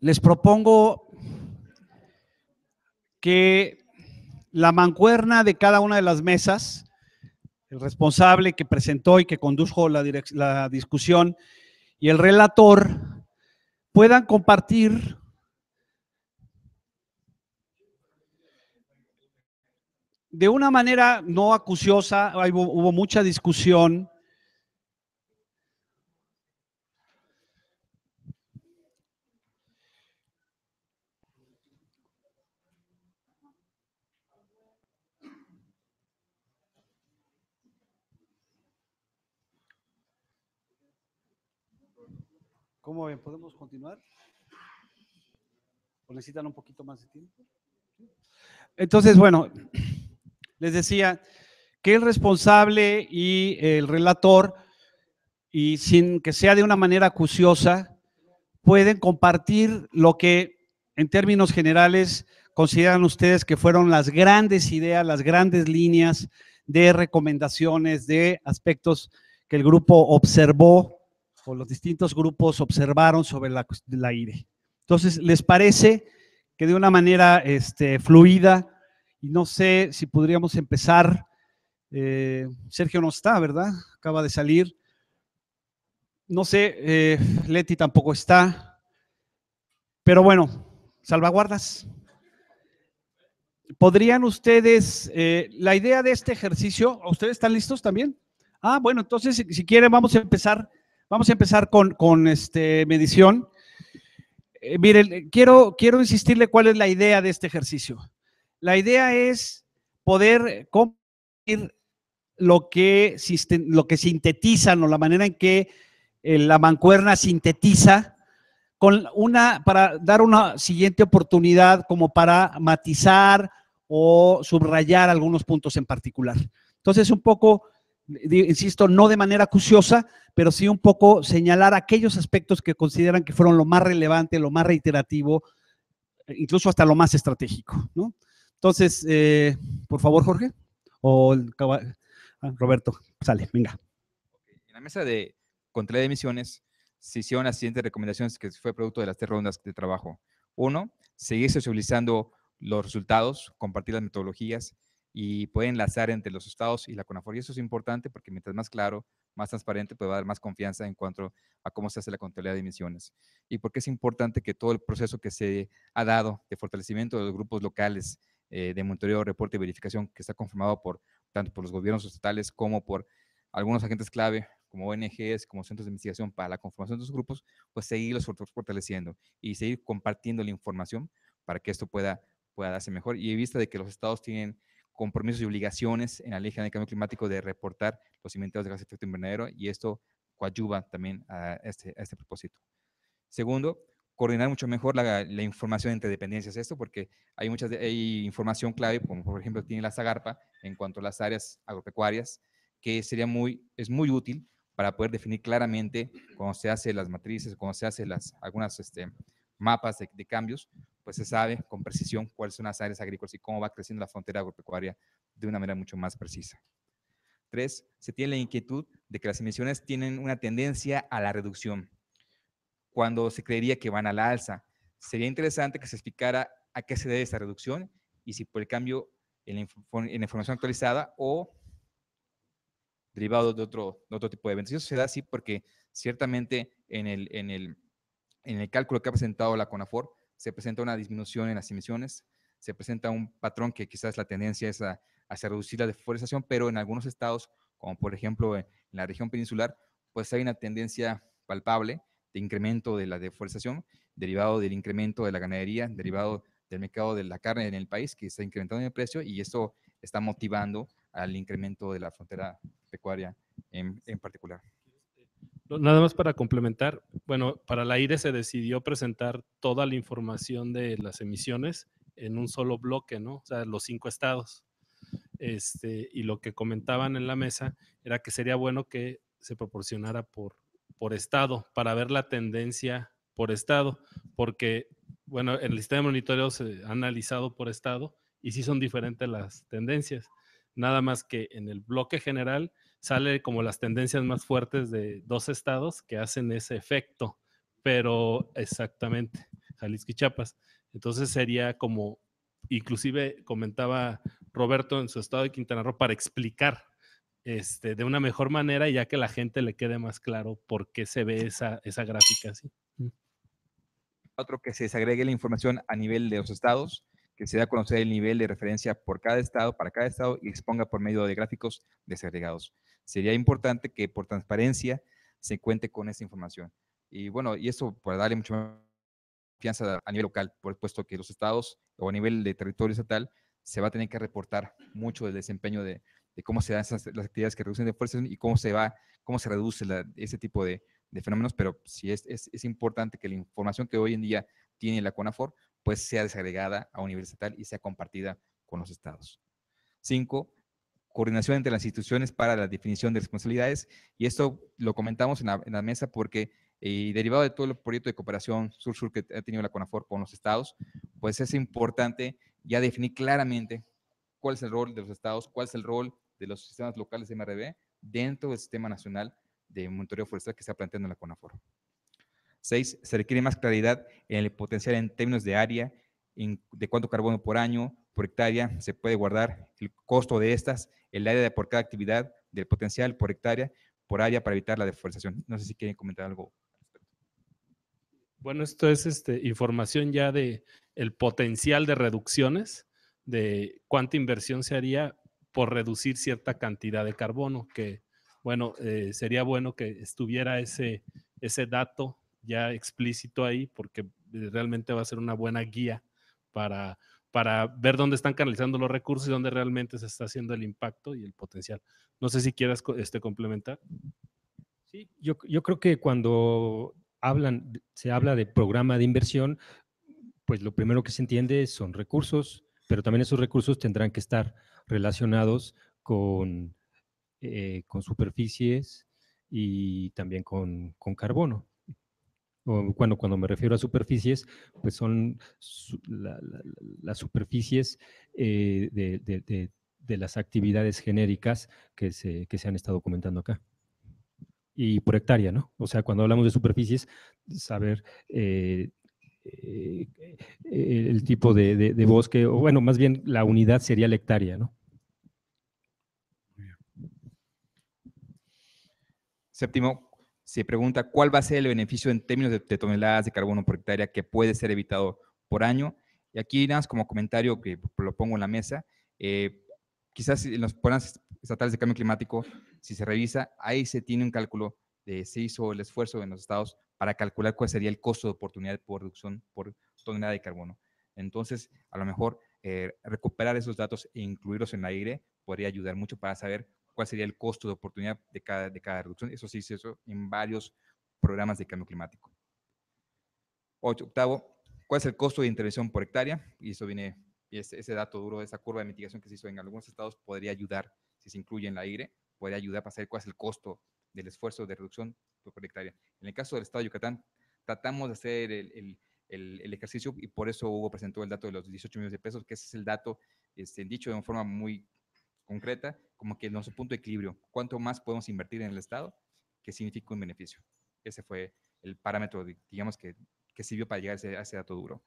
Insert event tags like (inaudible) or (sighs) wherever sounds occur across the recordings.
les propongo que la mancuerna de cada una de las mesas, el responsable que presentó y que condujo la, discusión y el relator, puedan compartir de una manera no acuciosa, hubo mucha discusión ¿Cómo ven? ¿Podemos continuar? ¿O necesitan un poquito más de tiempo? Entonces, bueno, les decía que el responsable y el relator, y sin que sea de una manera acuciosa, pueden compartir lo que en términos generales consideran ustedes que fueron las grandes ideas, las grandes líneas de recomendaciones, de aspectos que el grupo observó los distintos grupos observaron sobre la, aire. Entonces, ¿les parece que de una manera este, fluida, y no sé si podríamos empezar, eh, Sergio no está, ¿verdad? Acaba de salir. No sé, eh, Leti tampoco está. Pero bueno, salvaguardas. ¿Podrían ustedes, eh, la idea de este ejercicio, ¿ustedes están listos también? Ah, bueno, entonces si quieren vamos a empezar Vamos a empezar con, este, medición. Eh, miren, quiero, quiero insistirle cuál es la idea de este ejercicio. La idea es poder compartir lo que, lo que sintetizan o la manera en que eh, la mancuerna sintetiza con una, para dar una siguiente oportunidad como para matizar o subrayar algunos puntos en particular. Entonces, un poco insisto, no de manera acuciosa, pero sí un poco señalar aquellos aspectos que consideran que fueron lo más relevante, lo más reiterativo, incluso hasta lo más estratégico. ¿no? Entonces, eh, por favor, Jorge, o ah, Roberto, sale, venga. En la mesa de control de emisiones se hicieron las siguientes recomendaciones que fue producto de las tres rondas de trabajo. Uno, seguir socializando los resultados, compartir las metodologías y puede enlazar entre los estados y la CONAFOR. Y eso es importante porque mientras más claro, más transparente, puede dar más confianza en cuanto a cómo se hace la contabilidad de emisiones. Y porque es importante que todo el proceso que se ha dado de fortalecimiento de los grupos locales eh, de monitoreo, reporte y verificación, que está conformado por tanto por los gobiernos estatales como por algunos agentes clave, como ONGs, como centros de investigación para la conformación de esos grupos, pues seguirlos fortaleciendo y seguir compartiendo la información para que esto pueda, pueda darse mejor. Y he vista de que los estados tienen compromisos y obligaciones en la Ley de Cambio Climático de reportar los inventarios de gases de efecto invernadero y esto coadyuva también a este, este propósito. Segundo, coordinar mucho mejor la, información entre dependencias, esto porque hay muchas información clave, como por ejemplo tiene la Zagarpa en cuanto a las áreas agropecuarias, que sería muy, es muy útil para poder definir claramente cuando se hacen las matrices, cuando se hacen las, algunas este, mapas de cambios, pues se sabe con precisión cuáles son las áreas agrícolas y cómo va creciendo la frontera agropecuaria de una manera mucho más precisa. Tres, se tiene la inquietud de que las emisiones tienen una tendencia a la reducción, cuando se creería que van a la alza. Sería interesante que se explicara a qué se debe esta reducción y si por el cambio en la, información actualizada o derivado de otro, otro tipo de eventos. Y eso se da así porque ciertamente en el cálculo que ha presentado la CONAFOR se presenta una disminución en las emisiones, se presenta un patrón que quizás la tendencia es a, reducir la deforestación, pero en algunos estados, como por ejemplo eh, en la región peninsular, pues hay una tendencia palpable de incremento de la deforestación, derivado del incremento de la ganadería, derivado del mercado de la carne en el país, que está incrementando en el precio, y eso está motivando al incremento de la frontera pecuaria en particular. Nada más para complementar, bueno, para el aire se decidió presentar toda la información de las emisiones en un solo bloque, ¿no? O sea, los cinco estados. Este, y lo que comentaban en la mesa era que sería bueno que se proporcionara por, por estado, para ver la tendencia por estado, porque, bueno, el sistema de monitoreo se ha analizado por estado y sí son diferentes las tendencias. Nada más que en el bloque general sale como las tendencias más fuertes de dos estados que hacen ese efecto, pero exactamente, Jalisco y Chiapas. Entonces sería como, inclusive comentaba Roberto en su estado de Quintana Roo, para explicar este, de una mejor manera, ya que la gente le quede más claro por qué se ve esa, esa gráfica así. Mm. Otro que se desagregue la información a nivel de los estados, que se dé a conocer el nivel de referencia por cada estado, para cada estado y exponga por medio de gráficos desagregados. Sería importante que por transparencia se cuente con esa información. Y bueno, y eso para darle mucha más confianza a nivel local, por supuesto que los estados o a nivel de territorio estatal se va a tener que reportar mucho del desempeño de, cómo se dan esas, las actividades que reducen de fuerzas y cómo se va, cómo se reduce ese tipo de, fenómenos, pero sí es importante que la información que hoy en día tiene la CONAFOR pues sea desagregada a un nivel estatal y sea compartida con los estados. Cinco, coordinación entre las instituciones para la definición de responsabilidades. Y esto lo comentamos en la, mesa porque, eh, derivado de todo el proyecto de cooperación sur-sur que ha tenido la CONAFOR con los estados, pues es importante ya definir claramente cuál es el rol de los estados, cuál es el rol de los sistemas locales de MRB dentro del sistema nacional de monitoreo forestal que está planteando la CONAFOR se requiere más claridad en el potencial en términos de área, de cuánto carbono por año, por hectárea se puede guardar, el costo de estas, el área de por cada actividad, del potencial por hectárea, por área para evitar la deforestación. No sé si quieren comentar algo. Bueno, esto es este, información ya de el potencial de reducciones, de cuánta inversión se haría por reducir cierta cantidad de carbono, que bueno, eh, sería bueno que estuviera ese, ese dato ya explícito ahí, porque eh, realmente va a ser una buena guía para, para ver dónde están canalizando los recursos y dónde realmente se está haciendo el impacto y el potencial. No sé si quieras este, complementar. Sí, yo, creo que cuando hablan, se habla de programa de inversión, pues lo primero que se entiende son recursos, pero también esos recursos tendrán que estar relacionados con, eh, con superficies y también con carbono cuando me refiero a superficies, pues son las superficies eh, de, las actividades genéricas que se, han estado comentando acá y por hectárea, ¿no? O sea, cuando hablamos de superficies, saber eh, eh, el tipo de, de, bosque, o bueno, más bien la unidad sería la hectárea, ¿no? Séptimo, se pregunta cuál va a ser el beneficio en términos de, toneladas de carbono por hectárea que puede ser evitado por año. Y aquí nada más como comentario que lo pongo en la mesa, eh, quizás en los planes estatales de cambio climático, si se revisa, ahí se tiene un cálculo, de, se hizo el esfuerzo en los estados para calcular cuál sería el costo de oportunidad de producción por tonelada de carbono. Entonces, a lo mejor eh, recuperar esos datos e incluirlos en el aire podría ayudar mucho para saber cuál sería el costo de oportunidad de cada, de cada reducción. Eso se hizo eso en varios programas de cambio climático. Ocho, octavo, ¿cuál es el costo de intervención por hectárea? Y eso viene, ese, dato duro, esa curva de mitigación que se hizo en algunos estados podría ayudar, si se incluye en la aire, podría ayudar para saber cuál es el costo del esfuerzo de reducción por hectárea. En el caso del estado de Yucatán, tratamos de hacer el, el, el, ejercicio y por eso Hugo presentó el dato de los 18 millones de pesos, que ese es el dato este, dicho de una forma muy concreta, como que nuestro punto de equilibrio. ¿Cuánto más podemos invertir en el Estado que significa un beneficio? Ese fue el parámetro, digamos, que, que sirvió para llegar a ese, dato duro.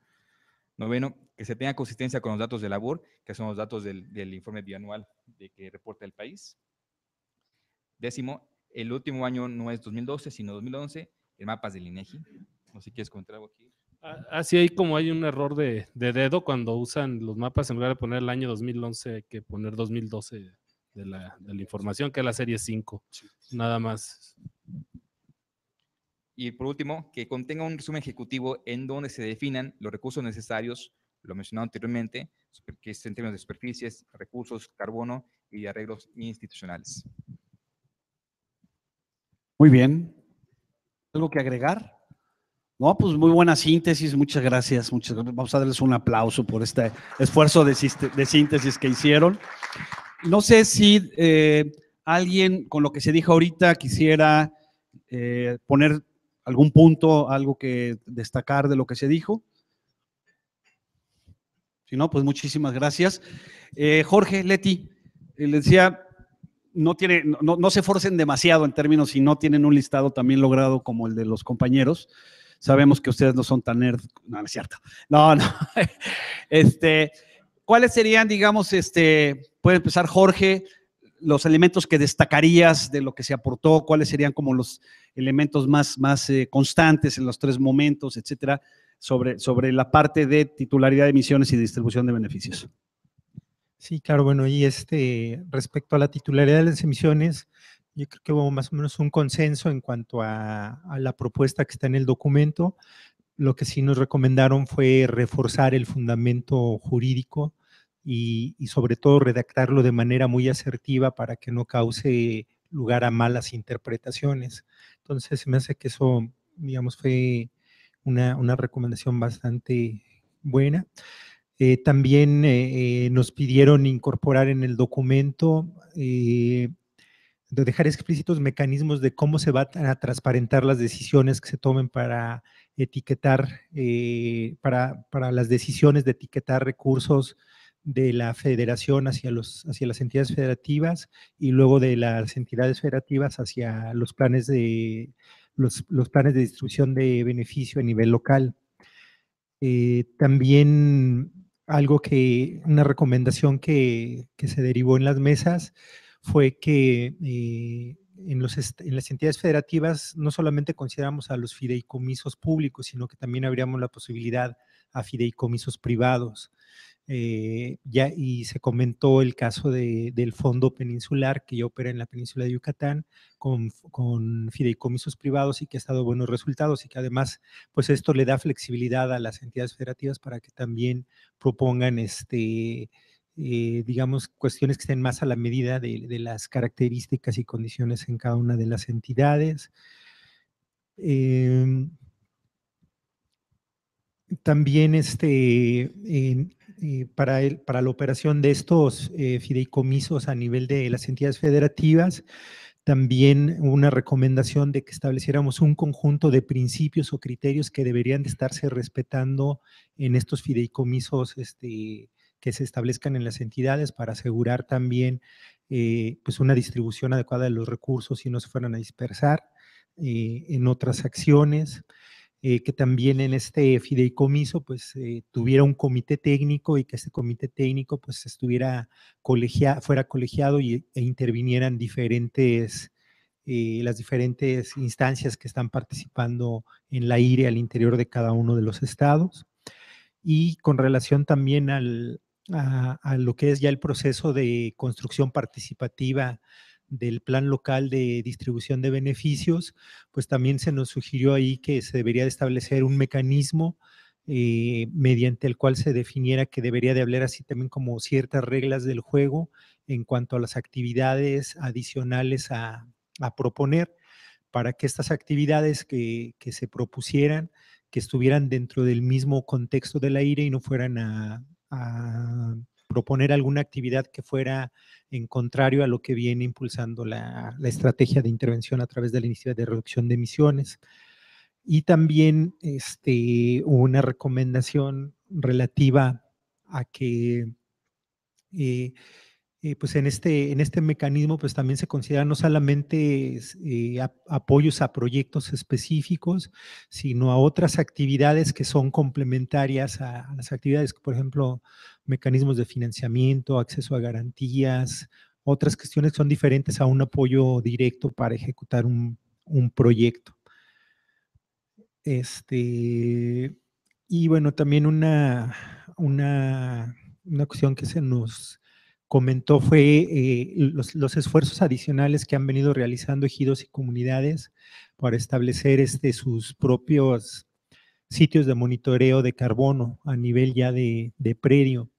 Noveno, que se tenga consistencia con los datos de labor, que son los datos del, del informe bianual de que reporta el país. Décimo, el último año no es 2012, sino 2011, el mapa es del INEGI. No sé si quieres comentar algo aquí. Así ah, ah, hay como hay un error de, de, dedo cuando usan los mapas, en lugar de poner el año 2011, hay que poner 2012 de la, información, que es la serie 5. Nada más. Y por último, que contenga un resumen ejecutivo en donde se definan los recursos necesarios, lo mencionado anteriormente, que es en términos de superficies, recursos, carbono y arreglos institucionales. Muy bien. ¿Algo que agregar? No, pues muy buena síntesis, muchas gracias, muchas Vamos a darles un aplauso por este esfuerzo de, de síntesis que hicieron. No sé si eh, alguien con lo que se dijo ahorita quisiera eh, poner algún punto, algo que destacar de lo que se dijo. Si no, pues muchísimas gracias. Eh, Jorge, Leti, le decía, no, tiene, no, no, se forcen demasiado en términos si no tienen un listado también logrado como el de los compañeros. Sabemos que ustedes no son tan nerds, no, no es cierto. No, no. (laughs) Este, ¿Cuáles serían, digamos, este, puede empezar Jorge, los elementos que destacarías de lo que se aportó? ¿Cuáles serían como los elementos más, más eh, constantes en los tres momentos, etcétera, sobre, sobre la parte de titularidad de emisiones y distribución de beneficios? Sí, claro, bueno, y este, respecto a la titularidad de las emisiones, yo creo que hubo más o menos un consenso en cuanto a la propuesta que está en el documento. Lo que sí nos recomendaron fue reforzar el fundamento jurídico y, sobre todo redactarlo de manera muy asertiva para que no cause lugar a malas interpretaciones. Entonces, me hace que eso, digamos, fue una, recomendación bastante buena. Eh, también eh, eh, nos pidieron incorporar en el documento, de dejar explícitos mecanismos de cómo se van a transparentar las decisiones que se tomen para etiquetar, para, para, las decisiones de etiquetar recursos de la federación hacia, los, hacia las entidades federativas y luego de las entidades federativas hacia los planes de, los, planes de distribución de beneficio a nivel local. Eh, también algo que, una recomendación que, se derivó en las mesas fue que eh, en, en, las entidades federativas no solamente consideramos a los fideicomisos públicos, sino que también habríamos la posibilidad a fideicomisos privados. Eh, ya, y se comentó el caso de, del Fondo Peninsular que ya opera en la península de Yucatán con, fideicomisos privados y que ha estado buenos resultados y que además pues esto le da flexibilidad a las entidades federativas para que también propongan este, eh, digamos, cuestiones que estén más a la medida de, las características y condiciones en cada una de las entidades. Em, también este, para, el, para la operación de estos eh, fideicomisos a nivel de las entidades federativas, también una recomendación de que estableciéramos un conjunto de principios o criterios que deberían de estarse respetando en estos fideicomisos este, que se establezcan en las entidades para asegurar también eh, pues una distribución adecuada de los recursos y no se fueran a dispersar eh, en otras acciones. Eh, que también en este fideicomiso pues eh, tuviera un comité técnico y que este comité técnico pues estuviera fuera colegiado y, e intervinieran diferentes, eh, las diferentes instancias que están participando en la IRE al interior de cada uno de los estados. Y con relación también a lo que es ya el proceso de construcción participativa del plan local de distribución de beneficios, pues también se nos sugirió ahí que se debería establecer un mecanismo eh, mediante el cual se definiera que debería de hablar así también como ciertas reglas del juego en cuanto a las actividades adicionales a, proponer para que estas actividades que, se propusieran, que estuvieran dentro del mismo contexto de la IRE y no fueran a proponer alguna actividad que fuera en contrario a lo que viene impulsando la, estrategia de intervención a través de la iniciativa de reducción de emisiones. Y también este, una recomendación relativa a que eh, eh, pues en este, en este mecanismo pues también se consideran no solamente eh, apoyos a proyectos específicos, sino a otras actividades que son complementarias a, las actividades, por ejemplo, mecanismos de financiamiento, acceso a garantías, otras cuestiones que son diferentes a un apoyo directo para ejecutar un, proyecto. Este, y bueno, también una, una cuestión que se nos comentó fue eh, los, esfuerzos adicionales que han venido realizando ejidos y comunidades para establecer este, sus propios sitios de monitoreo de carbono a nivel ya de, de predio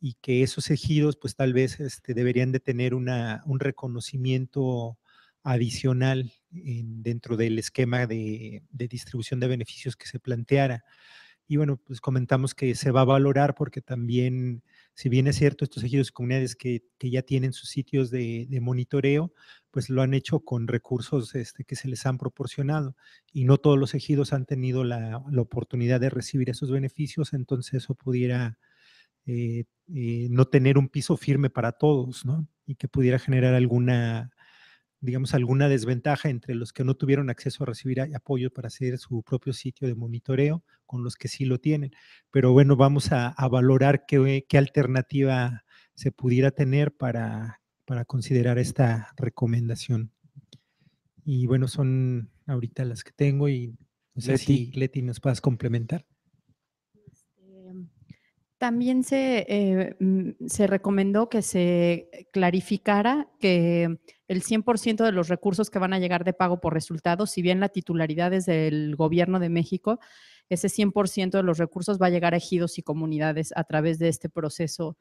y que esos ejidos pues tal vez este, deberían de tener una, un reconocimiento adicional dentro del esquema de distribución de beneficios que se planteara y bueno, pues comentamos que se va a valorar porque también, si bien es cierto, estos ejidos y comunidades que, ya tienen sus sitios de, monitoreo, pues lo han hecho con recursos este, que se les han proporcionado. Y no todos los ejidos han tenido la, oportunidad de recibir esos beneficios, entonces eso pudiera eh, eh, no tener un piso firme para todos, ¿no? Y que pudiera generar alguna digamos, alguna desventaja entre los que no tuvieron acceso a recibir apoyo para hacer su propio sitio de monitoreo con los que sí lo tienen. Pero bueno, vamos a, valorar qué, alternativa se pudiera tener para, para considerar esta recomendación. Y bueno, son ahorita las que tengo y no sé si Leti nos puedas complementar. Este, em, también se, eh, mm, se recomendó que se clarificara que el 100% de los recursos que van a llegar de pago por resultados, si bien la titularidad es del gobierno de México, ese 100% de los recursos va a llegar a ejidos y comunidades a través de este proceso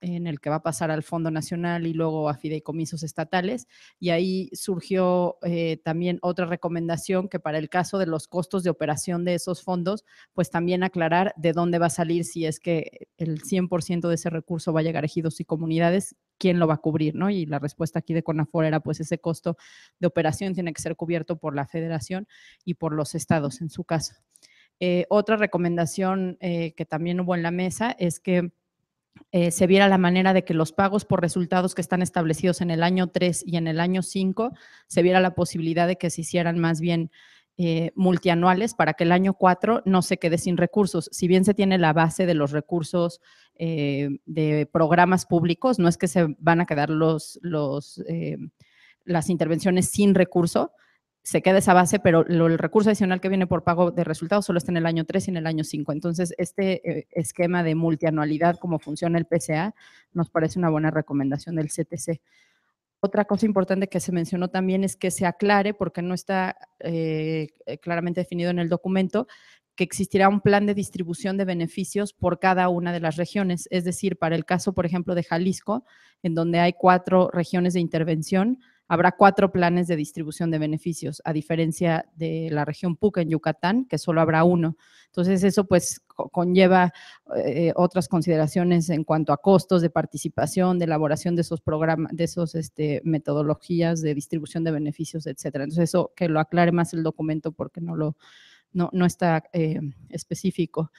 en el que va a pasar al Fondo Nacional y luego a fideicomisos estatales. Y ahí surgió eh, también otra recomendación que para el caso de los costos de operación de esos fondos, pues también aclarar de dónde va a salir si es que el 100% de ese recurso va a llegar a ejidos y comunidades, quién lo va a cubrir, ¿no? Y la respuesta aquí de CONAFOR era pues ese costo de operación tiene que ser cubierto por la federación y por los estados en su caso. Eh, otra recomendación eh, que también hubo en la mesa es que eh, se viera la manera de que los pagos por resultados que están establecidos en el año 3 y en el año 5, se viera la posibilidad de que se hicieran más bien eh, multianuales para que el año 4 no se quede sin recursos. Si bien se tiene la base de los recursos eh, de programas públicos, no es que se van a quedar los, los las intervenciones sin recurso, se queda esa base, pero el recurso adicional que viene por pago de resultados solo está en el año 3 y en el año 5. Entonces, este eh, esquema de multianualidad, como funciona el PCA, nos parece una buena recomendación del CTC. Otra cosa importante que se mencionó también es que se aclare, porque no está eh, eh, claramente definido en el documento, que existirá un plan de distribución de beneficios por cada una de las regiones. Es decir, para el caso, por ejemplo, de Jalisco, en donde hay cuatro regiones de intervención, habrá cuatro planes de distribución de beneficios, a diferencia de la región PUCA en Yucatán, que solo habrá uno. Entonces, eso pues conlleva eh, otras consideraciones en cuanto a costos de participación, de elaboración de esos programas, de esos este, metodologías de distribución de beneficios, etcétera. Entonces, eso que lo aclare más el documento porque no lo no, está eh, específico.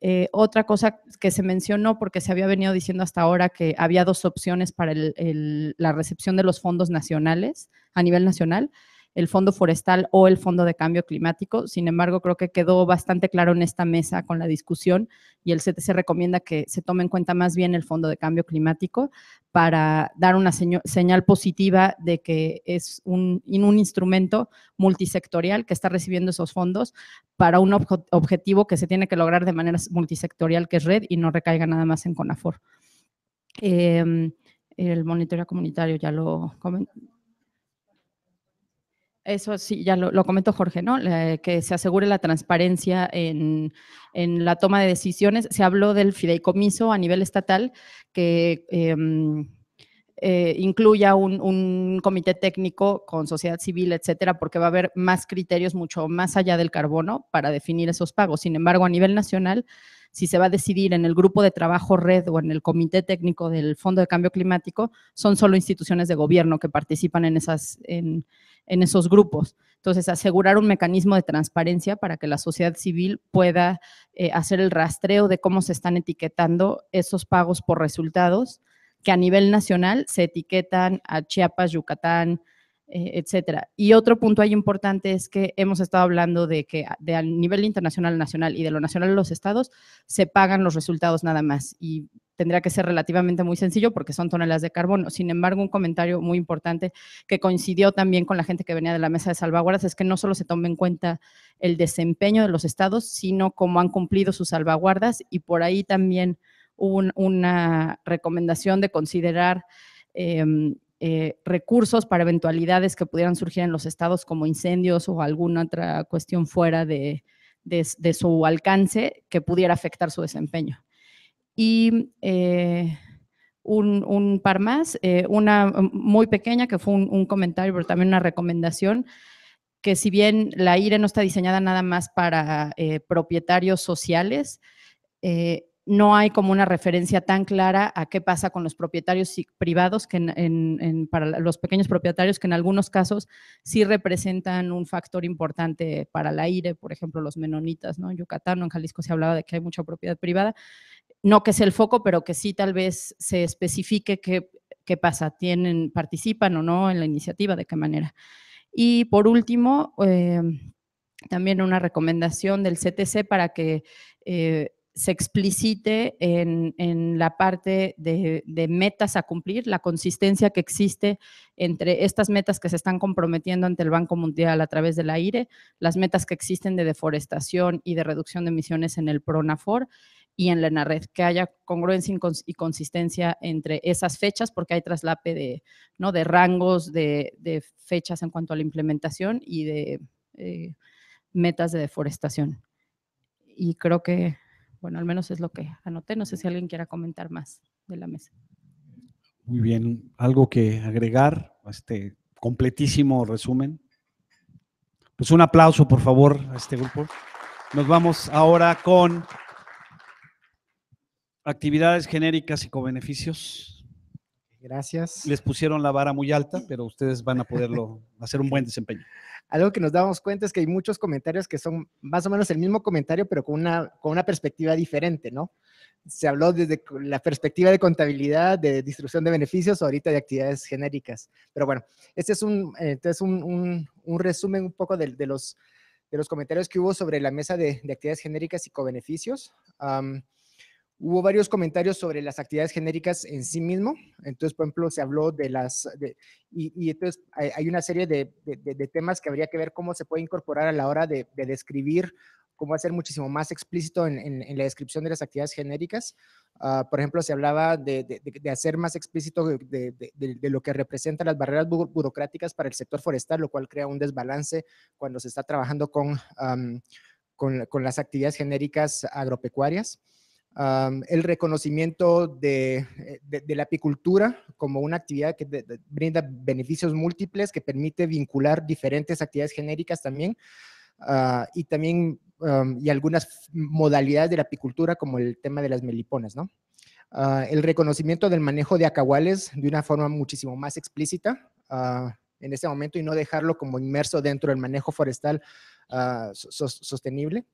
Eh, otra cosa que se mencionó, porque se había venido diciendo hasta ahora que había dos opciones para la recepción de los fondos nacionales a nivel nacional el Fondo Forestal o el Fondo de Cambio Climático. Sin embargo, creo que quedó bastante claro en esta mesa con la discusión y el CTC recomienda que se tome en cuenta más bien el Fondo de Cambio Climático para dar una señal positiva de que es un, un instrumento multisectorial que está recibiendo esos fondos para un objetivo que se tiene que lograr de manera multisectorial, que es red, y no recaiga nada más en CONAFOR. Em, el monitoreo comunitario ya lo comenté eso sí, ya lo, comento comentó Jorge, ¿no? que se asegure la transparencia en, la toma de decisiones. Se habló del fideicomiso a nivel estatal que em, eh, incluya un, un, comité técnico con sociedad civil, etcétera, porque va a haber más criterios mucho más allá del carbono para definir esos pagos. Sin embargo, a nivel nacional, si se va a decidir en el grupo de trabajo red o en el comité técnico del Fondo de Cambio Climático, son solo instituciones de gobierno que participan en, esas, en, esos grupos. Entonces, asegurar un mecanismo de transparencia para que la sociedad civil pueda eh, hacer el rastreo de cómo se están etiquetando esos pagos por resultados, que a nivel nacional se etiquetan a Chiapas, Yucatán, eh, etcétera. Y otro punto ahí importante es que hemos estado hablando de que de a nivel internacional, nacional y de lo nacional los estados se pagan los resultados nada más y tendría que ser relativamente muy sencillo porque son toneladas de carbono. Sin embargo, un comentario muy importante que coincidió también con la gente que venía de la mesa de salvaguardas es que no solo se tome en cuenta el desempeño de los estados, sino cómo han cumplido sus salvaguardas y por ahí también hubo una recomendación de considerar em, eh, recursos para eventualidades que pudieran surgir en los estados como incendios o alguna otra cuestión fuera de, de, su alcance que pudiera afectar su desempeño. Y eh, un, par más, eh, una muy pequeña que fue un, comentario, pero también una recomendación que si bien la IRE no está diseñada nada más para propietarios sociales, no hay como una referencia tan clara a qué pasa con los propietarios privados, que para los pequeños propietarios, que en algunos casos sí representan un factor importante para el aire, por ejemplo, los menonitas, ¿no? En Yucatán o en Jalisco se hablaba de que hay mucha propiedad privada. No que es el foco, pero que sí tal vez se especifique qué, qué pasa, tienen, participan o no en la iniciativa, de qué manera. Y por último, eh, también una recomendación del CTC para que eh, se explicite en, la parte de, metas a cumplir, la consistencia que existe entre estas metas que se están comprometiendo ante el Banco Mundial a través del AIRE, las metas que existen de deforestación y de reducción de emisiones en el PRONAFOR y en la ENARED, que haya congruencia y consistencia entre esas fechas, porque hay traslape de, ¿no? de rangos, de, fechas en cuanto a la implementación y de eh, metas de deforestación. Y creo que bueno, al menos es lo que anoté. No sé si alguien quiera comentar más de la mesa. Muy bien, algo que agregar a este completísimo resumen. Pues un aplauso, por favor, a este grupo. Nos vamos ahora con actividades genéricas y co-beneficios. Gracias. Les pusieron la vara muy alta, (laughs) pero ustedes van a poderlo hacer un buen desempeño. Algo que nos damos cuenta es que hay muchos comentarios que son más o menos el mismo comentario, pero con una, con una perspectiva diferente, ¿no? Se habló desde la perspectiva de contabilidad, de distribución de beneficios, ahorita de actividades genéricas. Pero bueno, este es un, entonces este un, un, resumen un poco de, de, los, de los comentarios que hubo sobre la mesa de, de actividades genéricas y co beneficios Hubo varios comentarios sobre las actividades genéricas en sí mismo. Entonces, por ejemplo, se habló de las... y, entonces hay, una serie de, temas que habría que ver cómo se puede incorporar a la hora de, describir, cómo hacer muchísimo más explícito en, la descripción de las actividades genéricas. Ah, por ejemplo, se hablaba de, hacer más explícito de, lo que representan las barreras burocráticas para el sector forestal, lo cual crea un desbalance cuando se está trabajando con las actividades genéricas agropecuarias el reconocimiento eh, de, la apicultura como una actividad que brinda beneficios múltiples, que permite vincular diferentes actividades genéricas también, ah, y también y algunas modalidades de la apicultura, como el tema de las meliponas, ah, el reconocimiento del manejo de acahuales de una forma muchísimo más explícita ah, en este momento y no dejarlo como inmerso dentro del manejo forestal sostenible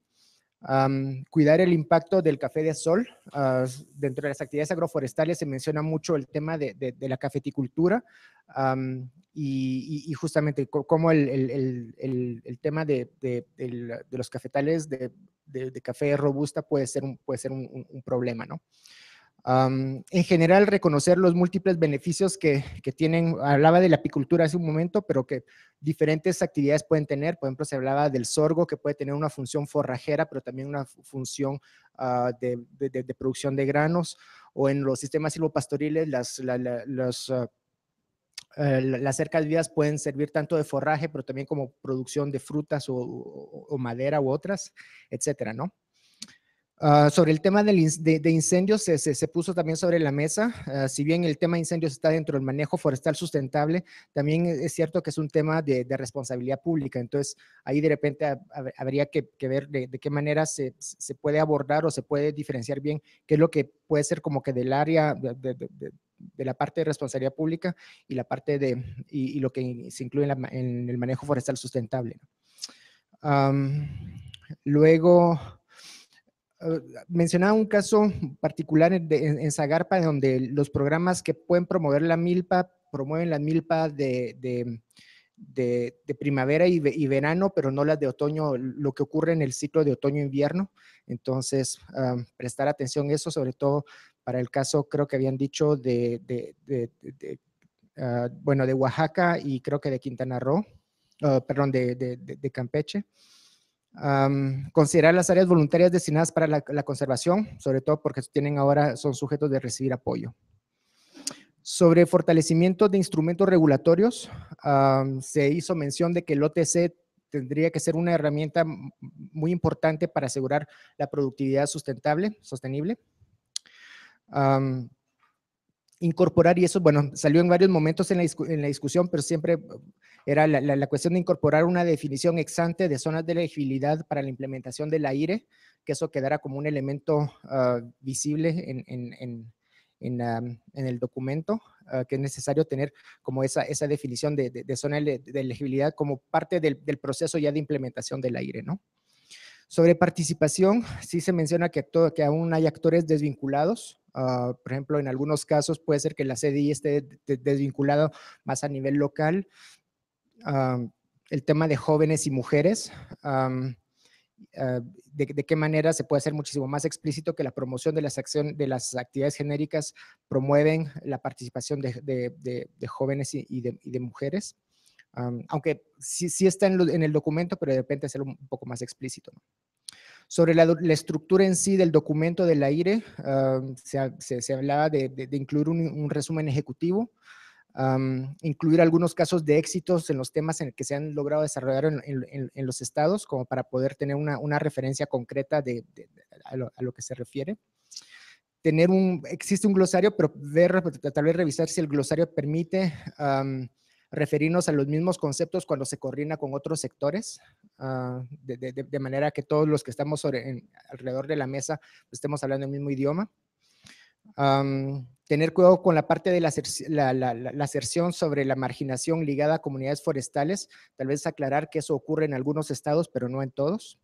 cuidar el impacto del café de sol. Ah, dentro de las actividades agroforestales se menciona mucho el tema de, la cafeticultura y, justamente cómo el, tema de, los cafetales de, café robusta puede ser un, puede ser un problema. ¿no? en general, reconocer los múltiples beneficios que, tienen, hablaba de la apicultura hace un momento, pero que diferentes actividades pueden tener, por ejemplo, se hablaba del sorgo, que puede tener una función forrajera, pero también una función ah, de, producción de granos, o en los sistemas silvopastoriles, las, la, ah, eh, las cercas vías pueden servir tanto de forraje, pero también como producción de frutas o, o madera u otras, etcétera, ¿no? Ah, sobre el tema de, incendios, se, puso también sobre la mesa. Ah, si bien el tema de incendios está dentro del manejo forestal sustentable, también es cierto que es un tema de, responsabilidad pública. Entonces, ahí de repente habría que, ver de, qué manera se, puede abordar o se puede diferenciar bien qué es lo que puede ser como que del área de la parte de responsabilidad pública y la parte de lo que se incluye en, el manejo forestal sustentable. luego, mencionaba un caso particular en, en, en, Zagarpa, donde los programas que pueden promover la milpa promueven la milpa de, de, de, primavera y, y, verano, pero no las de otoño, lo que ocurre en el ciclo de otoño-invierno. Entonces, ah, prestar atención a eso, sobre todo para el caso, creo que habían dicho, de, ah, bueno, de Oaxaca y creo que de Quintana Roo, ah, perdón, de Campeche considerar las áreas voluntarias destinadas para la, conservación, sobre todo porque tienen ahora, son sujetos de recibir apoyo. Sobre fortalecimiento de instrumentos regulatorios, se hizo mención de que el OTC tendría que ser una herramienta muy importante para asegurar la productividad sustentable, sostenible incorporar, y eso, bueno, salió en varios momentos en la, discusión, pero siempre era la, cuestión de incorporar una definición exante de zonas de elegibilidad para la implementación del aire, que eso quedara como un elemento ah, visible en, el documento, ah, que es necesario tener como esa, esa definición de, zona de elegibilidad como parte del, proceso ya de implementación del aire, ¿no? Sobre participación, sí se menciona que, que aún hay actores desvinculados, Ah, por ejemplo, en algunos casos puede ser que la CDI esté desvinculada más a nivel local. el tema de jóvenes y mujeres, ah, de, qué manera se puede hacer muchísimo más explícito que la promoción de las, de las actividades genéricas promueven la participación de, jóvenes y, de, mujeres. aunque sí, está en, el documento, pero de repente hacerlo un poco más explícito. Sobre la, estructura en sí del documento del aire, se, se, hablaba de, incluir un, resumen ejecutivo, incluir algunos casos de éxitos en los temas en que se han logrado desarrollar en, los estados, como para poder tener una, una referencia concreta de, a lo, que se refiere tener un, existe un glosario, pero ver, tal vez revisar si el glosario permite referirnos a los mismos conceptos cuando se coordina con otros sectores, ah, de, manera que todos los que estamos sobre, alrededor de la mesa pues, estemos hablando el mismo idioma. tener cuidado con la parte de la, aserción sobre la marginación ligada a comunidades forestales, tal vez aclarar que eso ocurre en algunos estados, pero no en todos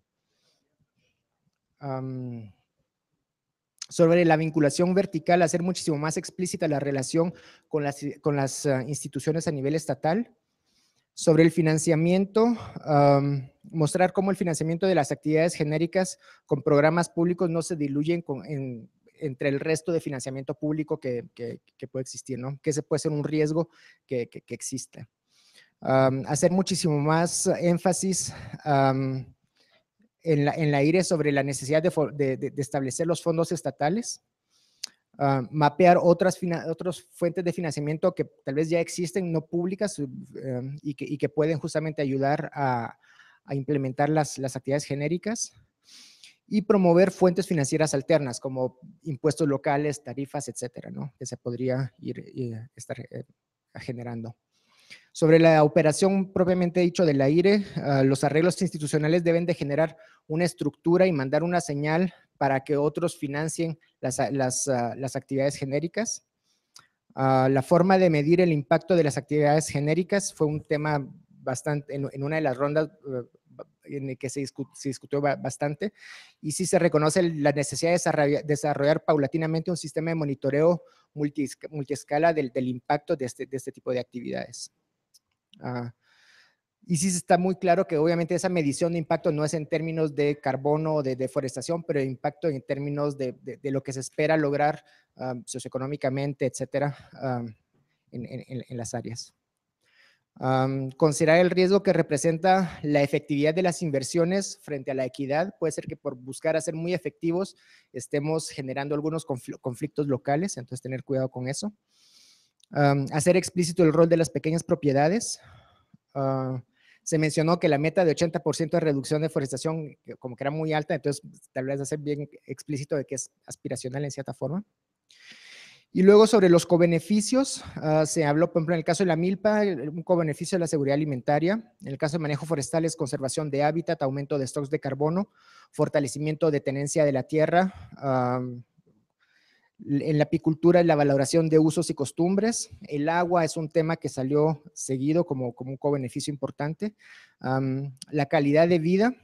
sobre la vinculación vertical, hacer muchísimo más explícita la relación con las, eh, instituciones a nivel estatal, sobre el financiamiento, mostrar cómo el financiamiento de las actividades genéricas con programas públicos no se diluyen entre el resto de financiamiento público que, puede existir, ¿no? que ese puede ser un riesgo que, que exista. hacer muchísimo más énfasis en la, en IRE sobre la necesidad de, establecer los fondos estatales, ah, mapear otras, otras fuentes de financiamiento que tal vez ya existen, no públicas, eh, y, que, pueden justamente ayudar a, implementar las, actividades genéricas y promover fuentes financieras alternas como impuestos locales, tarifas, etcétera, ¿no? que se podría ir, eh, estar eh, generando. Sobre la operación propiamente dicho del aire, ah, los arreglos institucionales deben de generar una estructura y mandar una señal para que otros financien las, ah, ah, actividades genéricas. la forma de medir el impacto de las actividades genéricas fue un tema bastante, en, una de las rondas eh, en la que se, discutió bastante, y sí se reconoce la necesidad de desarrollar, paulatinamente un sistema de monitoreo multiescala del, impacto este, de este tipo de actividades. Ah, y sí está muy claro que obviamente esa medición de impacto no es en términos de carbono o de deforestación, pero impacto en términos de, de, lo que se espera lograr ah, socioeconómicamente, etcétera, ah, en, en, las áreas. considerar el riesgo que representa la efectividad de las inversiones frente a la equidad. Puede ser que por buscar hacer ser muy efectivos estemos generando algunos conflictos locales, entonces tener cuidado con eso hacer explícito el rol de las pequeñas propiedades. Ah, se mencionó que la meta de 80% de reducción de forestación como que era muy alta, entonces pues, tal vez hacer bien explícito de que es aspiracional en cierta forma. Y luego sobre los cobeneficios, beneficios ah, se habló, por ejemplo, en el caso de la milpa, un co-beneficio de la seguridad alimentaria. En el caso de manejo forestal es conservación de hábitat, aumento de stocks de carbono, fortalecimiento de tenencia de la tierra, en la apicultura la valoración de usos y costumbres. El agua es un tema que salió seguido como, como un co-beneficio importante. la calidad de vida,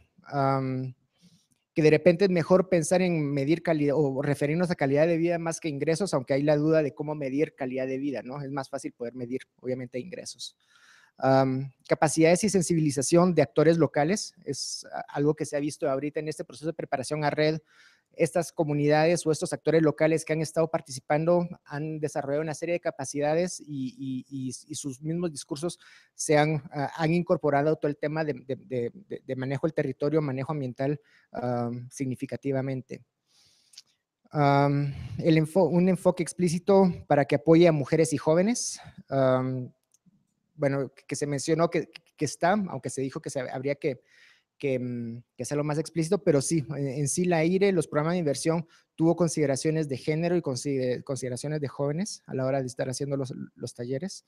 que de repente es mejor pensar en medir calidad o referirnos a calidad de vida más que ingresos, aunque hay la duda de cómo medir calidad de vida, ¿no? Es más fácil poder medir, obviamente, ingresos. capacidades y sensibilización de actores locales es algo que se ha visto ahorita en este proceso de preparación a red estas comunidades o estos actores locales que han estado participando han desarrollado una serie de capacidades y, sus mismos discursos se han, ah, han incorporado todo el tema de, manejo del territorio, manejo ambiental ah, significativamente. Ah, un enfoque explícito para que apoye a mujeres y jóvenes. bueno, que se mencionó que, que está, aunque se dijo que se, habría que Mm, que, sea lo más explícito, pero sí, e-, en, sí la IRE, los programas de inversión, tuvo consideraciones de género y consideraciones de jóvenes a la hora de estar haciendo los, talleres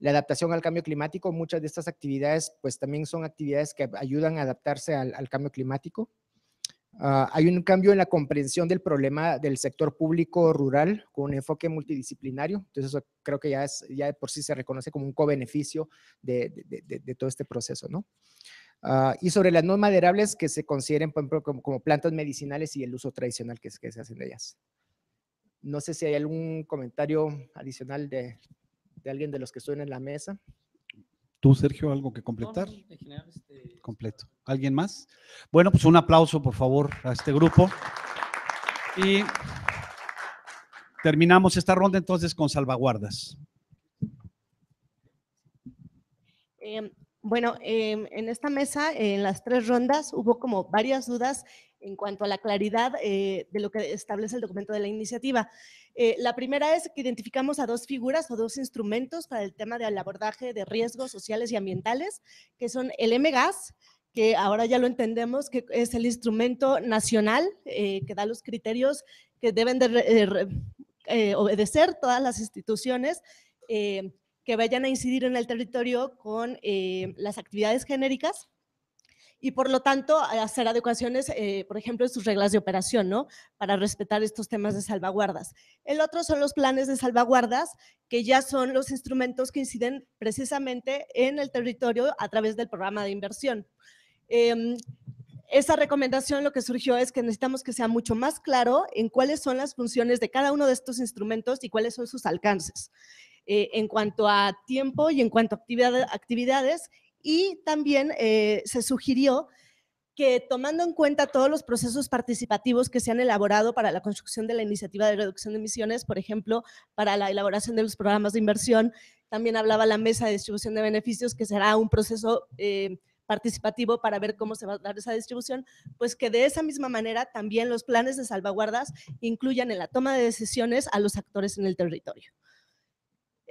la adaptación al cambio climático, muchas de estas actividades pues también son actividades que ayudan a adaptarse al, cambio climático. Ah, hay un cambio en la comprensión del problema del sector público rural con un enfoque multidisciplinario, entonces eso creo que ya, es, ya por sí se reconoce como un co-beneficio de, de, todo este proceso, ¿no? Ah, y sobre las no maderables que se consideren, por ejemplo, como, plantas medicinales y el uso tradicional que, se hacen de ellas. No sé si hay algún comentario adicional de, alguien de los que estén en la mesa. ¿Tú, Sergio, algo que completar? Este, Completo. ¿Alguien más? Bueno, pues un aplauso, por favor, a este grupo. Y terminamos esta ronda entonces con salvaguardas. Eh, bueno, em, en esta mesa, en las tres rondas, hubo como varias dudas en cuanto a la claridad eh, de lo que establece el documento de la iniciativa. Eh, la primera es que identificamos a dos figuras o dos instrumentos para el tema del abordaje de riesgos sociales y ambientales, que son el MGAS, que ahora ya lo entendemos, que es el instrumento nacional eh, que da los criterios que deben de, obedecer todas las instituciones que vayan a incidir en el territorio con eh, las actividades genéricas y por lo tanto hacer adecuaciones, eh, por ejemplo, en sus reglas de operación, ¿no? Para respetar estos temas de salvaguardas. El otro son los planes de salvaguardas, que ya son los instrumentos que inciden precisamente en el territorio a través del programa de inversión. Em, esa recomendación lo que surgió es que necesitamos que sea mucho más claro en cuáles son las funciones de cada uno de estos instrumentos y cuáles son sus alcances. Eh, en cuanto a tiempo y en cuanto a actividades. Y también eh, se sugirió que tomando en cuenta todos los procesos participativos que se han elaborado para la construcción de la iniciativa de reducción de emisiones, por ejemplo, para la elaboración de los programas de inversión, también hablaba la mesa de distribución de beneficios, que será un proceso eh, participativo para ver cómo se va a dar esa distribución, pues que de esa misma manera también los planes de salvaguardas incluyan en la toma de decisiones a los actores en el territorio.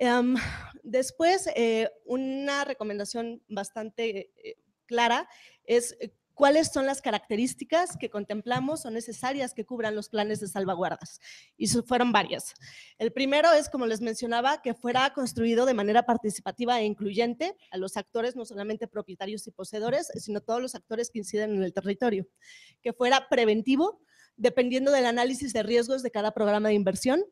Em, (sighs) después, eh, una recomendación bastante eh, clara es eh, cuáles son las características que contemplamos o necesarias que cubran los planes de salvaguardas. Y fueron varias. El primero es, como les mencionaba, que fuera construido de manera participativa e incluyente a los actores, no solamente propietarios y poseedores, sino todos los actores que inciden en el territorio. Que fuera preventivo, dependiendo del análisis de riesgos de cada programa de inversión,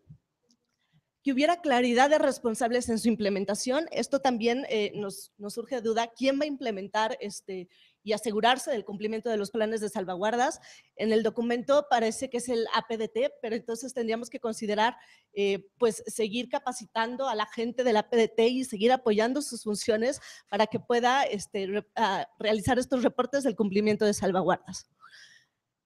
que hubiera claridad de responsables en su implementación. Esto también eh, nos, surge surge duda, ¿quién va a implementar este, y asegurarse del cumplimiento de los planes de salvaguardas? En el documento parece que es el APDT, pero entonces tendríamos que considerar eh, pues seguir capacitando a la gente del APDT y seguir apoyando sus funciones para que pueda este, ah, realizar estos reportes del cumplimiento de salvaguardas.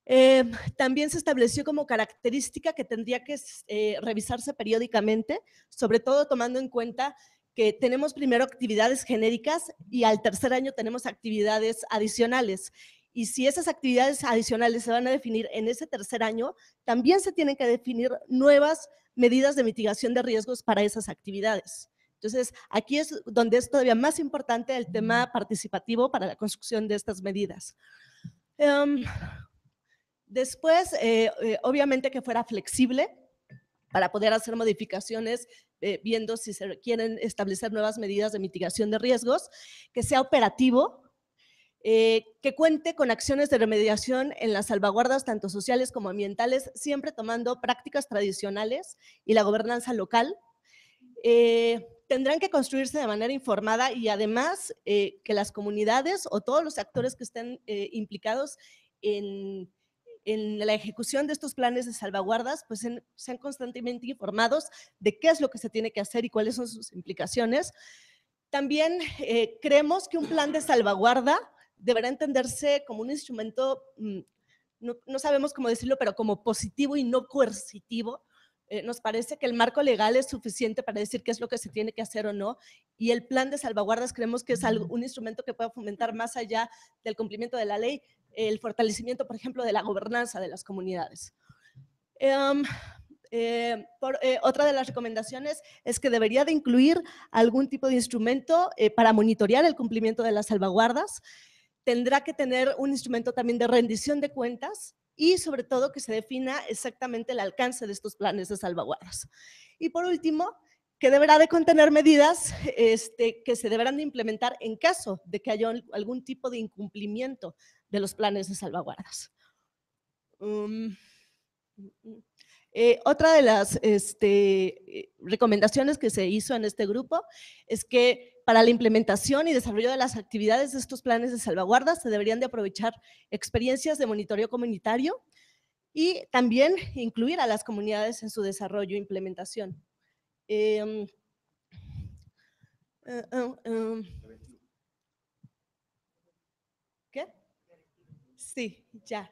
Em, también se estableció como característica que tendría que eh, revisarse periódicamente, sobre todo tomando en cuenta que tenemos primero actividades genéricas y al tercer año tenemos actividades adicionales. Y si esas actividades adicionales se van a definir en ese tercer año, también se tienen que definir nuevas medidas de mitigación de riesgos para esas actividades. Entonces, aquí es donde es todavía más importante el tema mm. participativo para la construcción de estas medidas. Em, Después, eh, eh, obviamente que fuera flexible para poder hacer modificaciones eh, viendo si se quieren establecer nuevas medidas de mitigación de riesgos, que sea operativo, que cuente con acciones de remediación en las salvaguardas tanto sociales como ambientales, siempre tomando prácticas tradicionales y la gobernanza local, tendrán que construirse de manera informada y además que las comunidades o todos los actores que estén implicados en en la ejecución de estos planes de salvaguardas, pues sean constantemente informados de qué es lo que se tiene que hacer y cuáles son sus implicaciones. También eh, creemos que un plan de salvaguarda deberá entenderse como un instrumento, mm, no, no sabemos cómo decirlo, pero como positivo y no coercitivo, eh, nos parece que el marco legal es suficiente para decir qué es lo que se tiene que hacer o no, y el plan de salvaguardas creemos que es un instrumento que pueda fomentar más allá del cumplimiento de la ley, el fortalecimiento, por ejemplo, de la gobernanza de las comunidades. Em, eh, eh, otra de las recomendaciones es que debería de incluir algún tipo de instrumento para monitorear el cumplimiento de las salvaguardas. Tendrá que tener un instrumento también de rendición de cuentas y sobre todo que se defina exactamente el alcance de estos planes de salvaguardas. Y por último, que deberá de contener medidas este, que se deberán de implementar en caso de que haya algún tipo de incumplimiento de los planes de salvaguardas. Um, mm, mm. Eh, otra de las este, eh, recomendaciones que se hizo en este grupo es que para la implementación y desarrollo de las actividades de estos planes de salvaguarda se deberían de aprovechar experiencias de monitoreo comunitario y también incluir a las comunidades en su desarrollo e implementación. Em, eh, oh, em. ¿Qué? Sí, ya.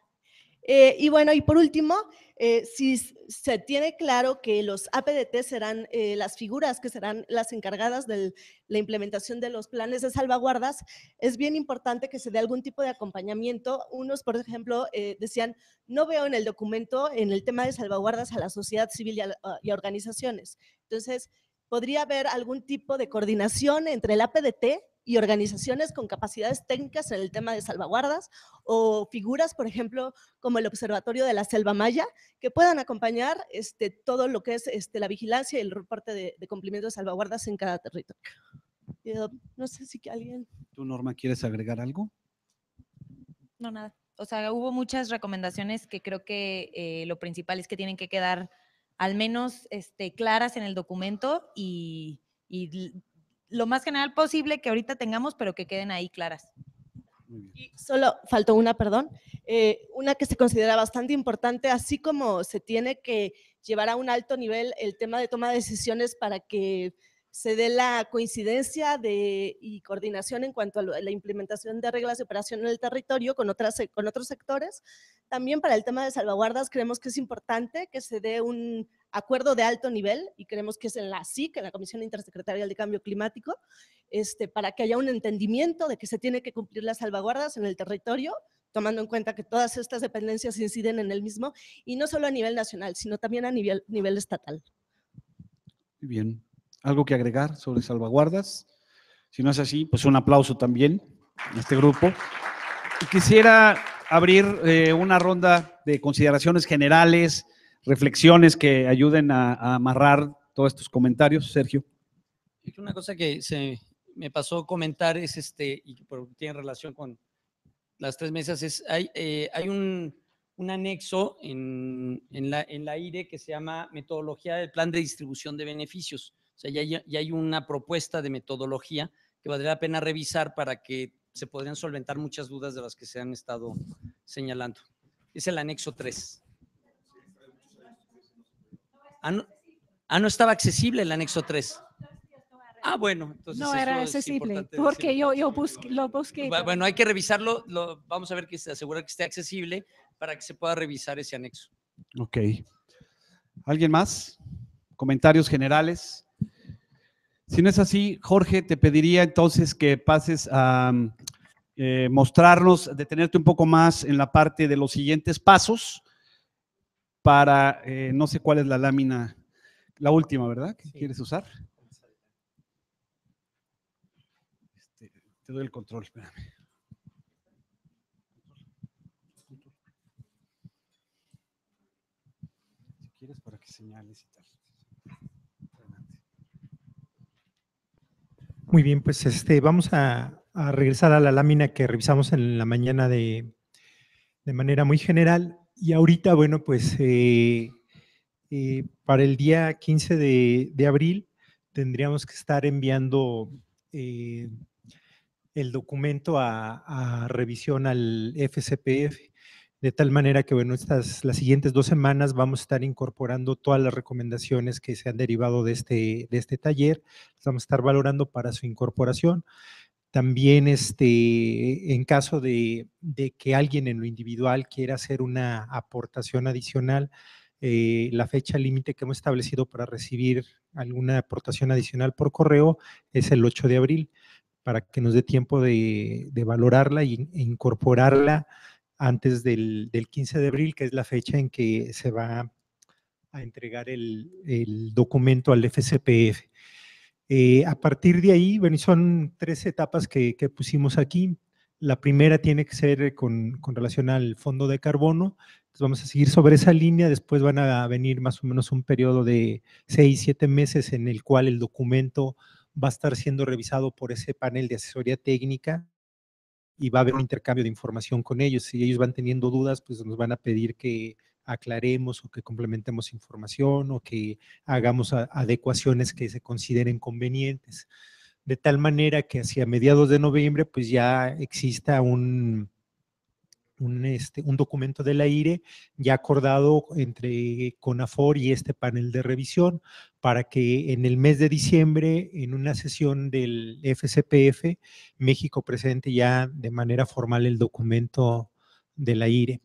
Eh, y bueno, y por último, eh, si se tiene claro que los APDT serán eh, las figuras que serán las encargadas de la implementación de los planes de salvaguardas, es bien importante que se dé algún tipo de acompañamiento. Unos, por ejemplo, decían, no veo en el documento en el tema de salvaguardas a la sociedad civil y y a organizaciones. Entonces, podría haber algún tipo de coordinación entre el APDT y organizaciones con capacidades técnicas en el tema de salvaguardas o figuras, por ejemplo, como el Observatorio de la Selva Maya, que puedan acompañar este, todo lo que es este, la vigilancia y el reporte de, cumplimiento de salvaguardas en cada territorio. no sé si que alguien... ¿Tú, Norma, quieres agregar algo? No, nada. O sea, hubo muchas recomendaciones que creo que eh, lo principal es que tienen que quedar al menos este, claras en el documento y, y lo más general posible que ahorita tengamos, pero que queden ahí claras. solo faltó una, perdón, eh, una que se considera bastante importante, así como se tiene que llevar a un alto nivel el tema de toma de decisiones para que se dé la coincidencia de, y coordinación en cuanto a la implementación de reglas de operación en el territorio con, otras, con otros sectores. También para el tema de salvaguardas creemos que es importante que se dé un acuerdo de alto nivel, y creemos que es en la CIC, en la Comisión Intersecretaria de Cambio Climático, este, para que haya un entendimiento de que se tiene que cumplir las salvaguardas en el territorio, tomando en cuenta que todas estas dependencias inciden en el mismo, y no solo a nivel nacional, sino también a nivel, estatal. Muy bien. ¿Algo que agregar sobre salvaguardas? Si no es así, pues un aplauso también a este grupo. quisiera abrir eh, una ronda de consideraciones generales reflexiones que ayuden a, amarrar todos estos comentarios, Sergio. Una cosa que se me pasó comentar es este, y que tiene relación con las tres mesas, es hay, eh, hay un, anexo en, en, la, en la IRE que se llama Metodología del Plan de Distribución de Beneficios. O sea, ya, ya hay una propuesta de metodología que valdría la pena revisar para que se podrían solventar muchas dudas de las que se han estado señalando. Es el anexo 3. Ah, ah no, estaba accesible el anexo 3. Ah, bueno, No era accesible, porque yo, yo lo busqué. Bueno, hay que revisarlo. Lo, vamos a ver que se asegura que esté accesible para que se pueda revisar ese anexo. Ok. ¿Alguien más? ¿Comentarios generales? Si no es así, Jorge, te pediría entonces que pases a mm, eh, mostrarnos, detenerte un poco más en la parte de los siguientes pasos para, eh, no sé cuál es la lámina, la última, ¿verdad? que quieres usar? Este, te doy el control, espérame. Si quieres para que señales y tal. Muy bien, pues este, vamos a, a, regresar a la lámina que revisamos en la mañana de, de manera muy general. Y ahorita, bueno, pues eh, eh, para el día 15 de, abril tendríamos que estar enviando eh, el documento a, revisión al FCPF, de tal manera que, bueno, estas, las siguientes dos semanas vamos a estar incorporando todas las recomendaciones que se han derivado de este, de este taller, vamos a estar valorando para su incorporación. También este, en caso de, que alguien en lo individual quiera hacer una aportación adicional, eh, la fecha límite que hemos establecido para recibir alguna aportación adicional por correo es el 8 de abril, para que nos dé tiempo de, valorarla e incorporarla antes del, 15 de abril, que es la fecha en que se va a entregar el documento al FCPF. Eh, a partir de ahí, son tres etapas que, pusimos aquí. La primera tiene que ser eh, con, relación al fondo de carbono. vamos a seguir sobre esa línea. Después van a venir más o menos un periodo de seis, siete meses en el cual el documento va a estar siendo revisado por ese panel de asesoría técnica y va a haber un intercambio de información con ellos. Si ellos van teniendo dudas, pues nos van a pedir que aclaremos o que complementemos información o que hagamos adecuaciones que se consideren convenientes. De tal manera que hacia mediados de noviembre pues ya exista un, este, un documento del aire ya acordado entre CONAFOR y este panel de revisión para que en el mes de diciembre, en una sesión del FCPF, México presente ya de manera formal el documento del aire.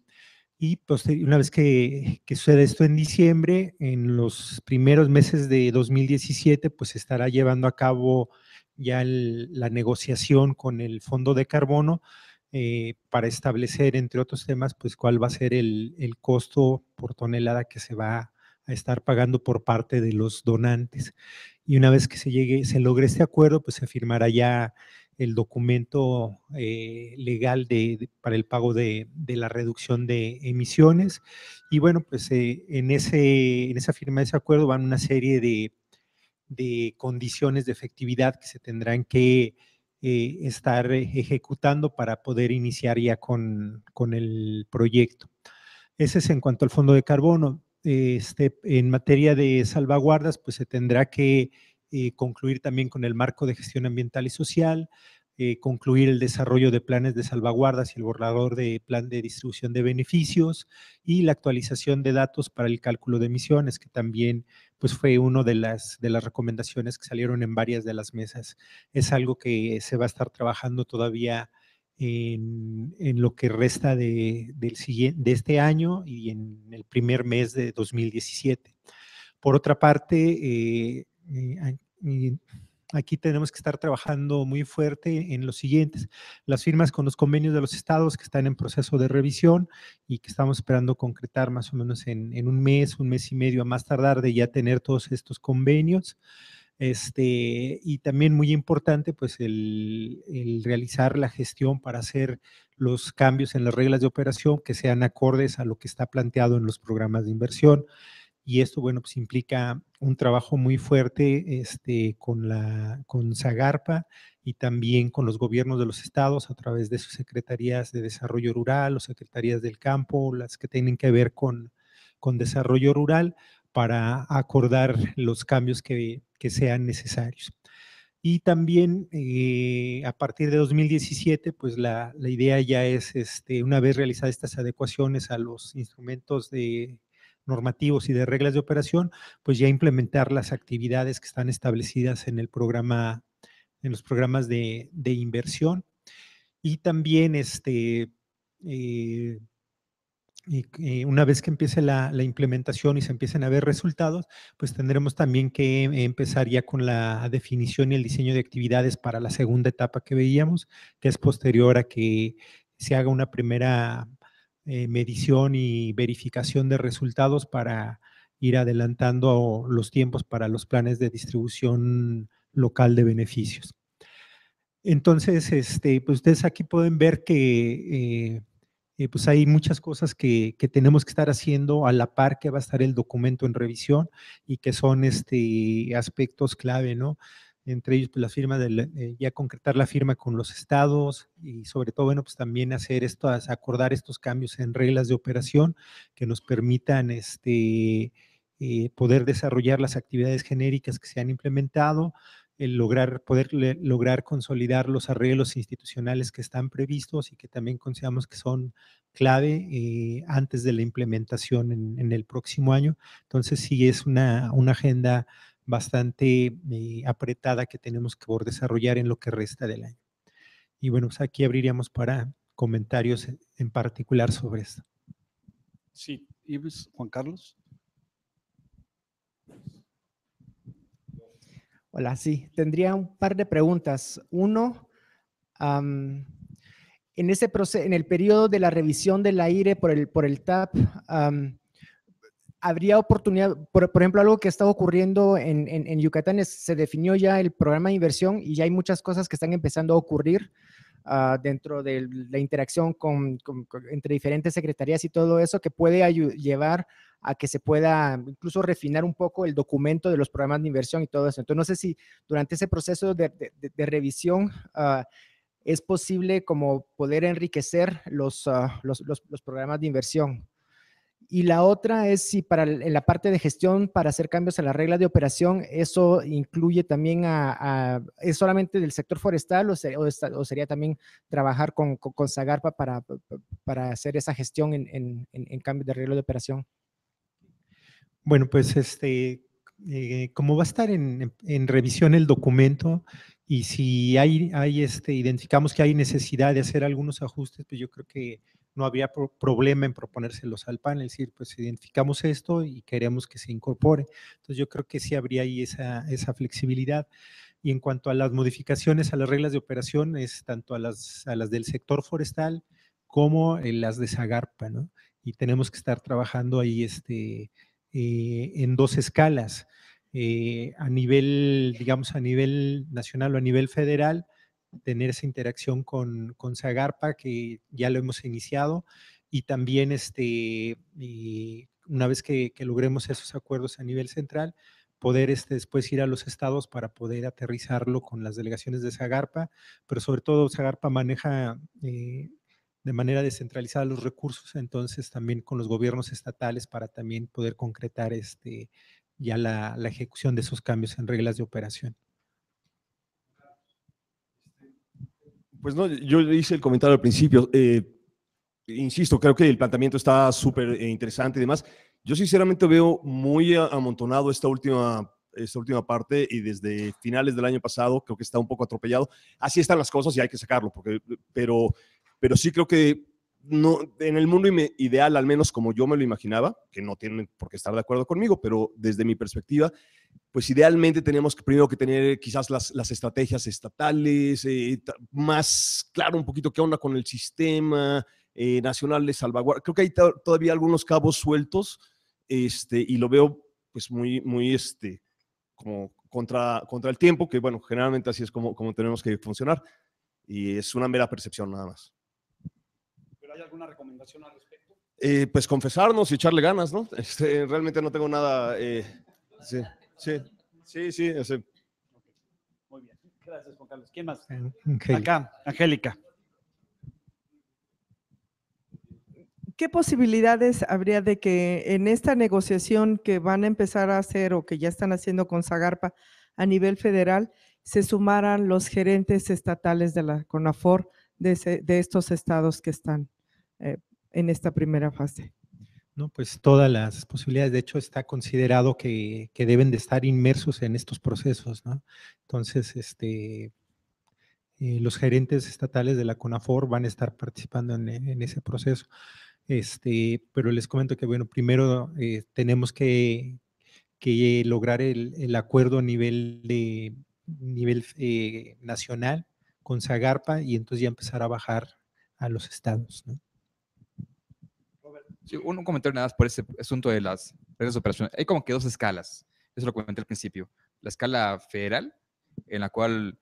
Y pues, una vez que, suceda esto en diciembre, en los primeros meses de 2017, pues se estará llevando a cabo ya la negociación con el fondo de carbono eh, para establecer, entre otros temas, pues cuál va a ser el, el costo por tonelada que se va a estar pagando por parte de los donantes. Y una vez que se llegue, se logre este acuerdo, pues se firmará ya el documento eh, legal para el pago de, la reducción de emisiones. Y bueno, pues eh, en, ese, en esa firma de ese acuerdo van una serie de, de condiciones de efectividad que se tendrán que eh, estar ejecutando para poder iniciar ya con, con, el proyecto. Ese es en cuanto al fondo de carbono. Este, en materia de salvaguardas, pues se tendrá que eh, concluir también con el marco de gestión ambiental y social, eh, concluir el desarrollo de planes de salvaguardas y el borrador de plan de distribución de beneficios y la actualización de datos para el cálculo de emisiones, que también pues, fue una de las, de las recomendaciones que salieron en varias de las mesas. Es algo que se va a estar trabajando todavía en, lo que resta de, del siguiente, de este año y en el primer mes de 2017. Por otra parte, eh, eh y aquí tenemos que estar trabajando muy fuerte en los siguientes, las firmas con los convenios de los estados que están en proceso de revisión y que estamos esperando concretar más o menos en, un mes, un mes y medio a más tardar de ya tener todos estos convenios. Este, y también muy importante, pues, el, realizar la gestión para hacer los cambios en las reglas de operación que sean acordes a lo que está planteado en los programas de inversión y esto, bueno, pues implica un trabajo muy fuerte este, con, la, con Zagarpa y también con los gobiernos de los estados a través de sus secretarías de desarrollo rural o secretarías del campo, las que tienen que ver con, con desarrollo rural, para acordar los cambios que, que sean necesarios. Y también eh, a partir de 2017, pues la, la idea ya es, este, una vez realizadas estas adecuaciones a los instrumentos de normativos y de reglas de operación, pues ya implementar las actividades que están establecidas en el programa, en los programas de, inversión. Y también, este, eh, una vez que empiece la, la, implementación y se empiecen a ver resultados, pues tendremos también que empezar ya con la definición y el diseño de actividades para la segunda etapa que veíamos, que es posterior a que se haga una primera eh, medición y verificación de resultados para ir adelantando los tiempos para los planes de distribución local de beneficios. Entonces, este, pues ustedes aquí pueden ver que eh, eh, pues hay muchas cosas que, tenemos que estar haciendo a la par que va a estar el documento en revisión y que son este, aspectos clave, ¿no? entre ellos pues, la firma eh, ya concretar la firma con los estados y sobre todo, bueno, pues también hacer esto, acordar estos cambios en reglas de operación que nos permitan este, eh, poder desarrollar las actividades genéricas que se han implementado, el lograr, poder lograr consolidar los arreglos institucionales que están previstos y que también consideramos que son clave eh, antes de la implementación en, el próximo año. Entonces, sí es una, una agenda bastante eh, apretada que tenemos que desarrollar en lo que resta del año. Y bueno, pues, aquí abriríamos para comentarios en particular sobre esto. Sí, Ives, Juan Carlos. Hola, sí, tendría un par de preguntas. Uno, en, ese proceso, en el periodo de la revisión del aire por el, por el TAP, um, habría oportunidad, por, ejemplo, algo que está ocurriendo en, Yucatán es, se definió ya el programa de inversión y ya hay muchas cosas que están empezando a ocurrir ah, dentro de la interacción entre diferentes secretarías y todo eso que puede llevar a que se pueda incluso refinar un poco el documento de los programas de inversión y todo eso. Entonces, no sé si durante ese proceso de, revisión... Ah, es posible como poder enriquecer los, ah, los programas de inversión. Y la otra es si para en la parte de gestión, para hacer cambios a la regla de operación, eso incluye también a, ¿es solamente del sector forestal o, sería también trabajar con, con, para, para, hacer esa gestión en, cambio de regla de operación? Bueno, pues este, eh, como va a estar en, revisión el documento y si hay, hay este, identificamos que hay necesidad de hacer algunos ajustes, pues yo creo que no había problema en proponérselos al panel, es decir, pues identificamos esto y queremos que se incorpore. Entonces yo creo que sí habría ahí esa, flexibilidad. Y en cuanto a las modificaciones a las reglas de operación, es tanto a las, las del sector forestal como en las de Zagarpa, ¿no? Y tenemos que estar trabajando ahí este, eh, en dos escalas. Eh, a nivel, digamos, a nivel nacional o a nivel federal, tener esa interacción con, con Zagarpa, que ya lo hemos iniciado, y también este, una vez que, logremos esos acuerdos a nivel central, poder este, después ir a los estados para poder aterrizarlo con las delegaciones de Zagarpa, pero sobre todo Zagarpa maneja eh, de manera descentralizada los recursos, entonces también con los gobiernos estatales para también poder concretar este, ya la, la ejecución de esos cambios en reglas de operación. Pues no, yo hice el comentario al principio. Eh, insisto, creo que el planteamiento está súper eh, interesante y demás. Yo sinceramente veo muy amontonado esta última, esta última parte y desde finales del año pasado creo que está un poco atropellado. Así están las cosas y hay que sacarlo, porque, pero, pero sí creo que en el mundo ideal, al menos como yo me lo imaginaba, que no tienen por qué estar de acuerdo conmigo, pero desde mi perspectiva, pues idealmente tenemos que, primero que tener quizás las, estrategias estatales, eh, más claro un poquito qué onda con el sistema eh, nacional de salvaguardia. Creo que hay todavía algunos cabos sueltos este, y lo veo pues muy, muy este, como contra, contra el tiempo, que bueno, generalmente así es como, como tenemos que funcionar y es una mera percepción nada más. ¿Hay alguna recomendación al respecto? Eh, pues confesarnos y echarle ganas, ¿no? (laughs) Este, realmente no tengo nada... Eh, sí, sí, sí, sí. Muy bien. Gracias, Juan Carlos. ¿Quién más? Eh, Acá, Angélica. ¿Qué posibilidades habría de que en esta negociación que van a empezar a hacer o que ya están haciendo con Zagarpa a nivel federal, se sumaran los gerentes estatales de la CONAFOR de estos estados que están eh, en esta primera fase? No, pues todas las posibilidades. De hecho, está considerado que, deben de estar inmersos en estos procesos, ¿no? Entonces, este, eh, los gerentes estatales de la CONAFOR van a estar participando en, ese proceso. Este, pero les comento que, bueno, primero eh, tenemos que, lograr el, acuerdo a nivel, de, nivel nacional con Zagarpa y entonces ya empezar a bajar a los estados. ¿no? un, comentario nada más por ese asunto de las redes de operación. Hay como que dos escalas. Eso lo comenté al principio. La escala federal, en la cual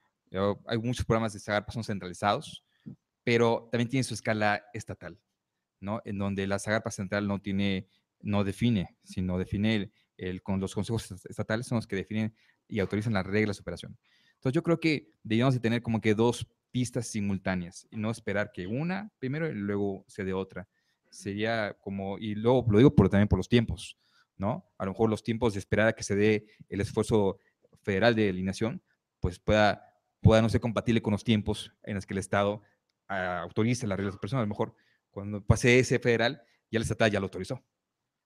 hay muchos programas de SAGARPA son centralizados, pero también tiene su escala estatal, ¿no? En donde la SAGARPA central no tiene, no define, sino define el, con los consejos estatales son los que definen y autorizan las reglas de operación. Entonces yo creo que debemos de tener como que dos pistas simultáneas y no esperar que una primero y luego se dé otra sería como, y luego lo digo por, también por los tiempos, ¿no? A lo mejor los tiempos de esperar a que se dé el esfuerzo federal de alineación, pues pueda, pueda no ser compatible con los tiempos en los que el Estado ah, autorice las reglas de personas. A lo mejor cuando pase ese federal, ya el estatal ya lo autorizó.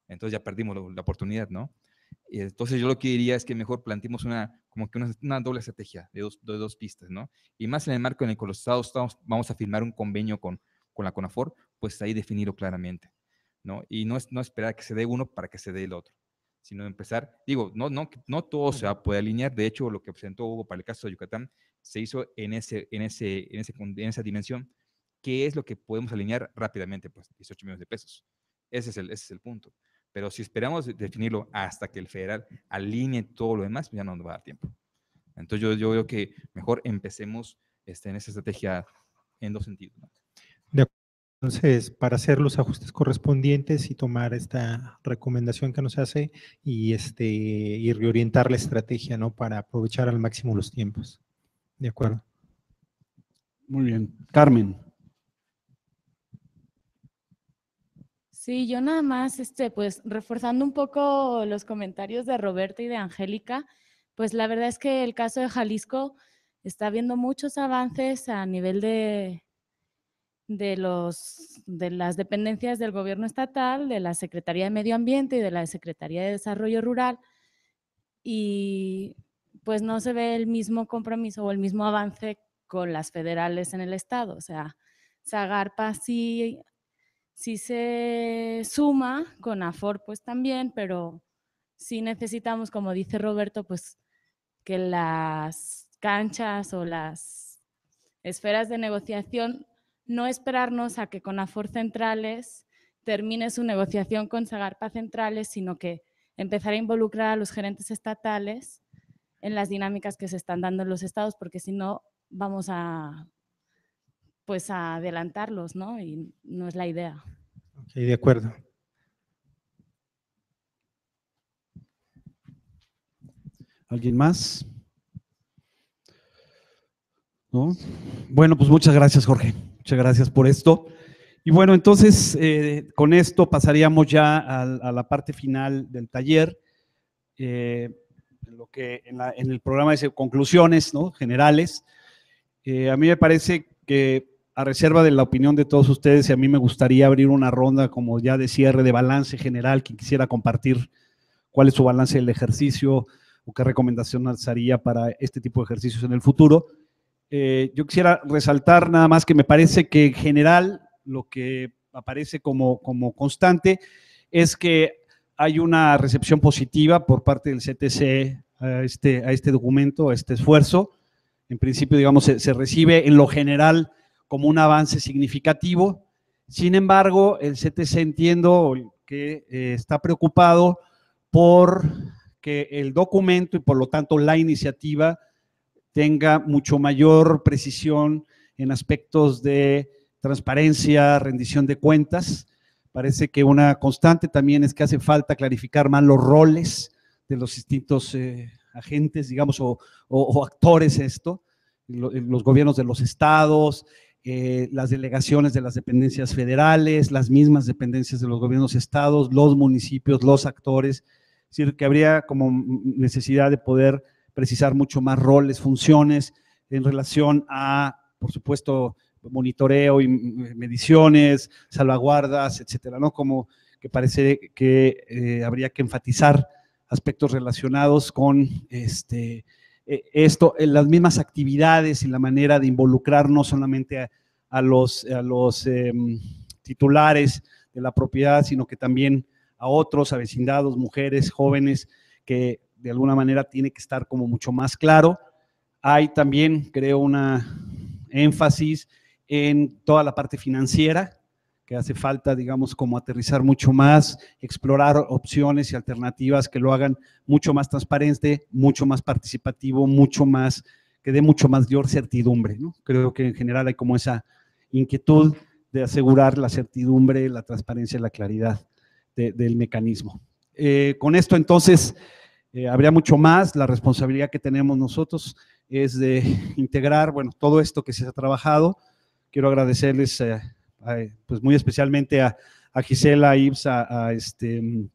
Entonces ya perdimos la oportunidad, ¿no? Y entonces yo lo que diría es que mejor planteemos una, como que una, doble estrategia de dos, de dos pistas, ¿no? Y más en el marco en el que los estados vamos a firmar un convenio con, con la CONAFOR, pues ahí definirlo claramente, ¿no? Y no, es, no esperar que se dé uno para que se dé el otro, sino empezar, digo, no, no, no todo se va a poder alinear, de hecho lo que presentó Hugo para el caso de Yucatán se hizo en, ese, en, ese, en, ese, en esa dimensión, ¿Qué es lo que podemos alinear rápidamente, pues 18 millones de pesos. Ese es el, es el punto. Pero si esperamos definirlo hasta que el federal alinee todo lo demás, pues, ya no nos va a dar tiempo. Entonces yo, yo creo que mejor empecemos este, en esa estrategia en dos sentidos. Entonces, para hacer los ajustes correspondientes y tomar esta recomendación que nos hace y, este, y reorientar la estrategia, ¿no? Para aprovechar al máximo los tiempos. ¿De acuerdo? Muy bien. Carmen. Sí, yo nada más, este, pues, reforzando un poco los comentarios de Roberta y de Angélica, pues la verdad es que el caso de Jalisco está viendo muchos avances a nivel de, de, los, de las dependencias del gobierno estatal, de la Secretaría de Medio Ambiente y de la Secretaría de Desarrollo Rural y pues no se ve el mismo compromiso o el mismo avance con las federales en el Estado. O sea, Zagarpa sí, sí se suma, con AFOR pues también, pero sí necesitamos, como dice Roberto, pues que las canchas o las esferas de negociación no esperarnos a que con afor Centrales termine su negociación con Sagarpa Centrales, sino que empezar a involucrar a los gerentes estatales en las dinámicas que se están dando en los estados, porque si no vamos a, pues a adelantarlos, ¿no? Y no es la idea. Ok, de acuerdo. ¿Alguien más? ¿No? Bueno, pues muchas gracias, Jorge. Muchas gracias por esto. Y bueno, entonces eh, con esto pasaríamos ya a, la parte final del taller, en, eh, lo que en, el programa de conclusiones ¿no? generales. Eh, a mí me parece que a reserva de la opinión de todos ustedes, y a mí me gustaría abrir una ronda como ya de cierre, de balance general, quien quisiera compartir cuál es su balance del ejercicio o qué recomendación haría para este tipo de ejercicios en el futuro. Eh, yo quisiera resaltar nada más que me parece que en general lo que aparece como, constante es que hay una recepción positiva por parte del CTC a este, a este documento, a este esfuerzo. En principio, digamos, se, recibe en lo general como un avance significativo. Sin embargo, el CTC entiendo que eh, está preocupado por que el documento y por lo tanto la iniciativa tenga mucho mayor precisión en aspectos de transparencia, rendición de cuentas. Parece que una constante también es que hace falta clarificar más los roles de los distintos eh, agentes, digamos, o, actores esto, eh, los gobiernos de los estados, eh, las delegaciones de las dependencias federales, las mismas dependencias de los gobiernos estados, los municipios, los actores. Es decir, que habría como necesidad de poder precisar mucho más roles, funciones en relación a, por supuesto, monitoreo y mediciones, salvaguardas, etcétera, ¿no? Como que parece que eh, habría que enfatizar aspectos relacionados con este, e, esto, las mismas actividades y la manera de involucrar no solamente a, los, los em, titulares de la propiedad, sino que también a otros, a vecindados, mujeres, jóvenes, que de alguna manera tiene que estar como mucho más claro. Hay también, creo, una énfasis en toda la parte financiera, que hace falta, digamos, como aterrizar mucho más, explorar opciones y alternativas que lo hagan mucho más transparente, mucho más participativo, mucho más, que dé mucho más mayor certidumbre. ¿no? Creo que en general hay como esa inquietud de asegurar la certidumbre, la transparencia y la claridad del mecanismo. Eh, con esto entonces eh, habría mucho más. La responsabilidad que tenemos nosotros es de (laughs) integrar, bueno, todo esto que se ha trabajado. Quiero agradecerles, eh, eh, pues muy especialmente a, Gisela, a Ibs, a, este, mm,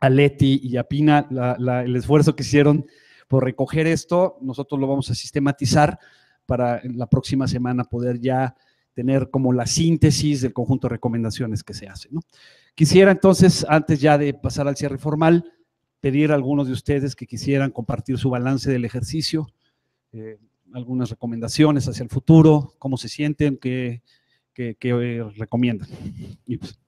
a Leti y a Pina, el esfuerzo que hicieron por recoger esto. Nosotros lo vamos a sistematizar para la próxima semana poder ya tener como la síntesis del conjunto de recomendaciones que se hace. Quisiera entonces, antes ya de pasar al cierre formal, pedir a algunos de ustedes que quisieran compartir su balance del ejercicio, eh, algunas recomendaciones hacia el futuro, cómo se sienten, qué, eh, recomiendan. Pues,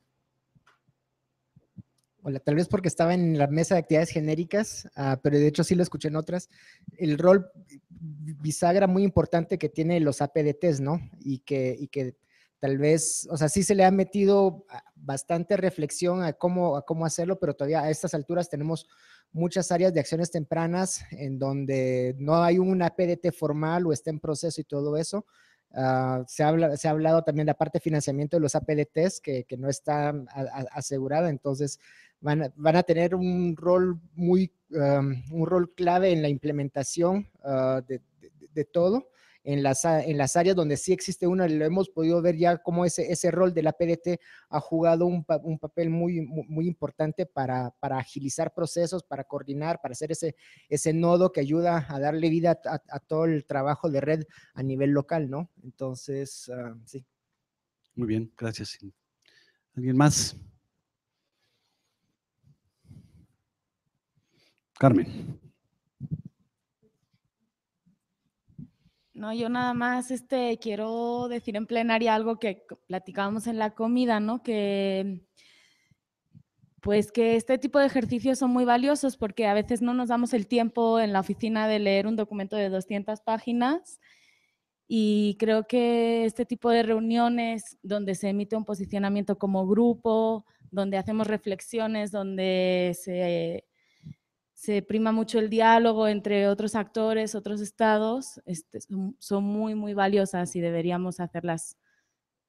Hola, tal vez porque estaba en la mesa de actividades genéricas, ah, pero de hecho sí lo escuché en otras, el rol bisagra muy importante que tiene los APDTs, ¿no? Y que, y que tal vez, o sea, sí se le ha metido ah, bastante reflexión a cómo, cómo hacerlo, pero todavía a estas alturas tenemos muchas áreas de acciones tempranas en donde no hay un APDT formal o está en proceso y todo eso. Ah, se, ha hablado también de la parte de financiamiento de los APDTs que, no está asegurada, entonces van a, tener un rol muy, um, un rol clave en la implementación ah, de, todo en las, en las áreas donde sí existe una, lo hemos podido ver ya como ese, ese rol de la PDT ha jugado un, un papel muy, muy importante para, agilizar procesos, para coordinar, para hacer ese, ese nodo que ayuda a darle vida a, todo el trabajo de red a nivel local, ¿no? Entonces, ah, sí. Muy bien, gracias. ¿Alguien más? Carmen. No, yo nada más este, quiero decir en plenaria algo que platicábamos en la comida, ¿no? Que pues que este tipo de ejercicios son muy valiosos porque a veces no nos damos el tiempo en la oficina de leer un documento de 200 páginas y creo que este tipo de reuniones donde se emite un posicionamiento como grupo, donde hacemos reflexiones, donde se se prima mucho el diálogo entre otros actores, otros estados, este, son, muy, muy valiosas y deberíamos hacerlas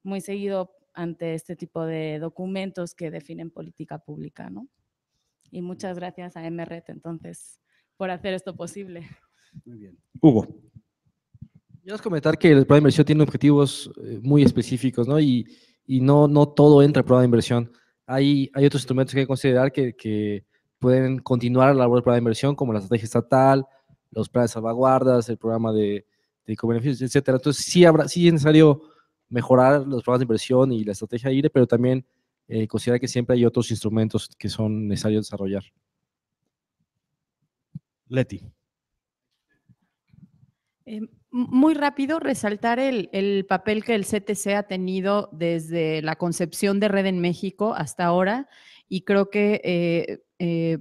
muy seguido ante este tipo de documentos que definen política pública. ¿no? Y muchas gracias a MRET, entonces, por hacer esto posible. Muy bien. Hugo. Yo comentar que el programa de inversión tiene objetivos eh, muy específicos, ¿no? Y, no, no todo entra en programa de inversión. Hay, hay otros instrumentos que hay que considerar que, que pueden continuar la labor de de inversión, como la estrategia estatal, los planes de salvaguardas, el programa de, de beneficios, etcétera. Entonces, sí, habrá, sí es necesario mejorar los programas de inversión y la estrategia AIRE, e, pero también eh, considera que siempre hay otros instrumentos que son necesarios desarrollar. Leti. Eh, muy rápido, resaltar el, papel que el CTC ha tenido desde la concepción de Red en México hasta ahora y creo que eh, eh,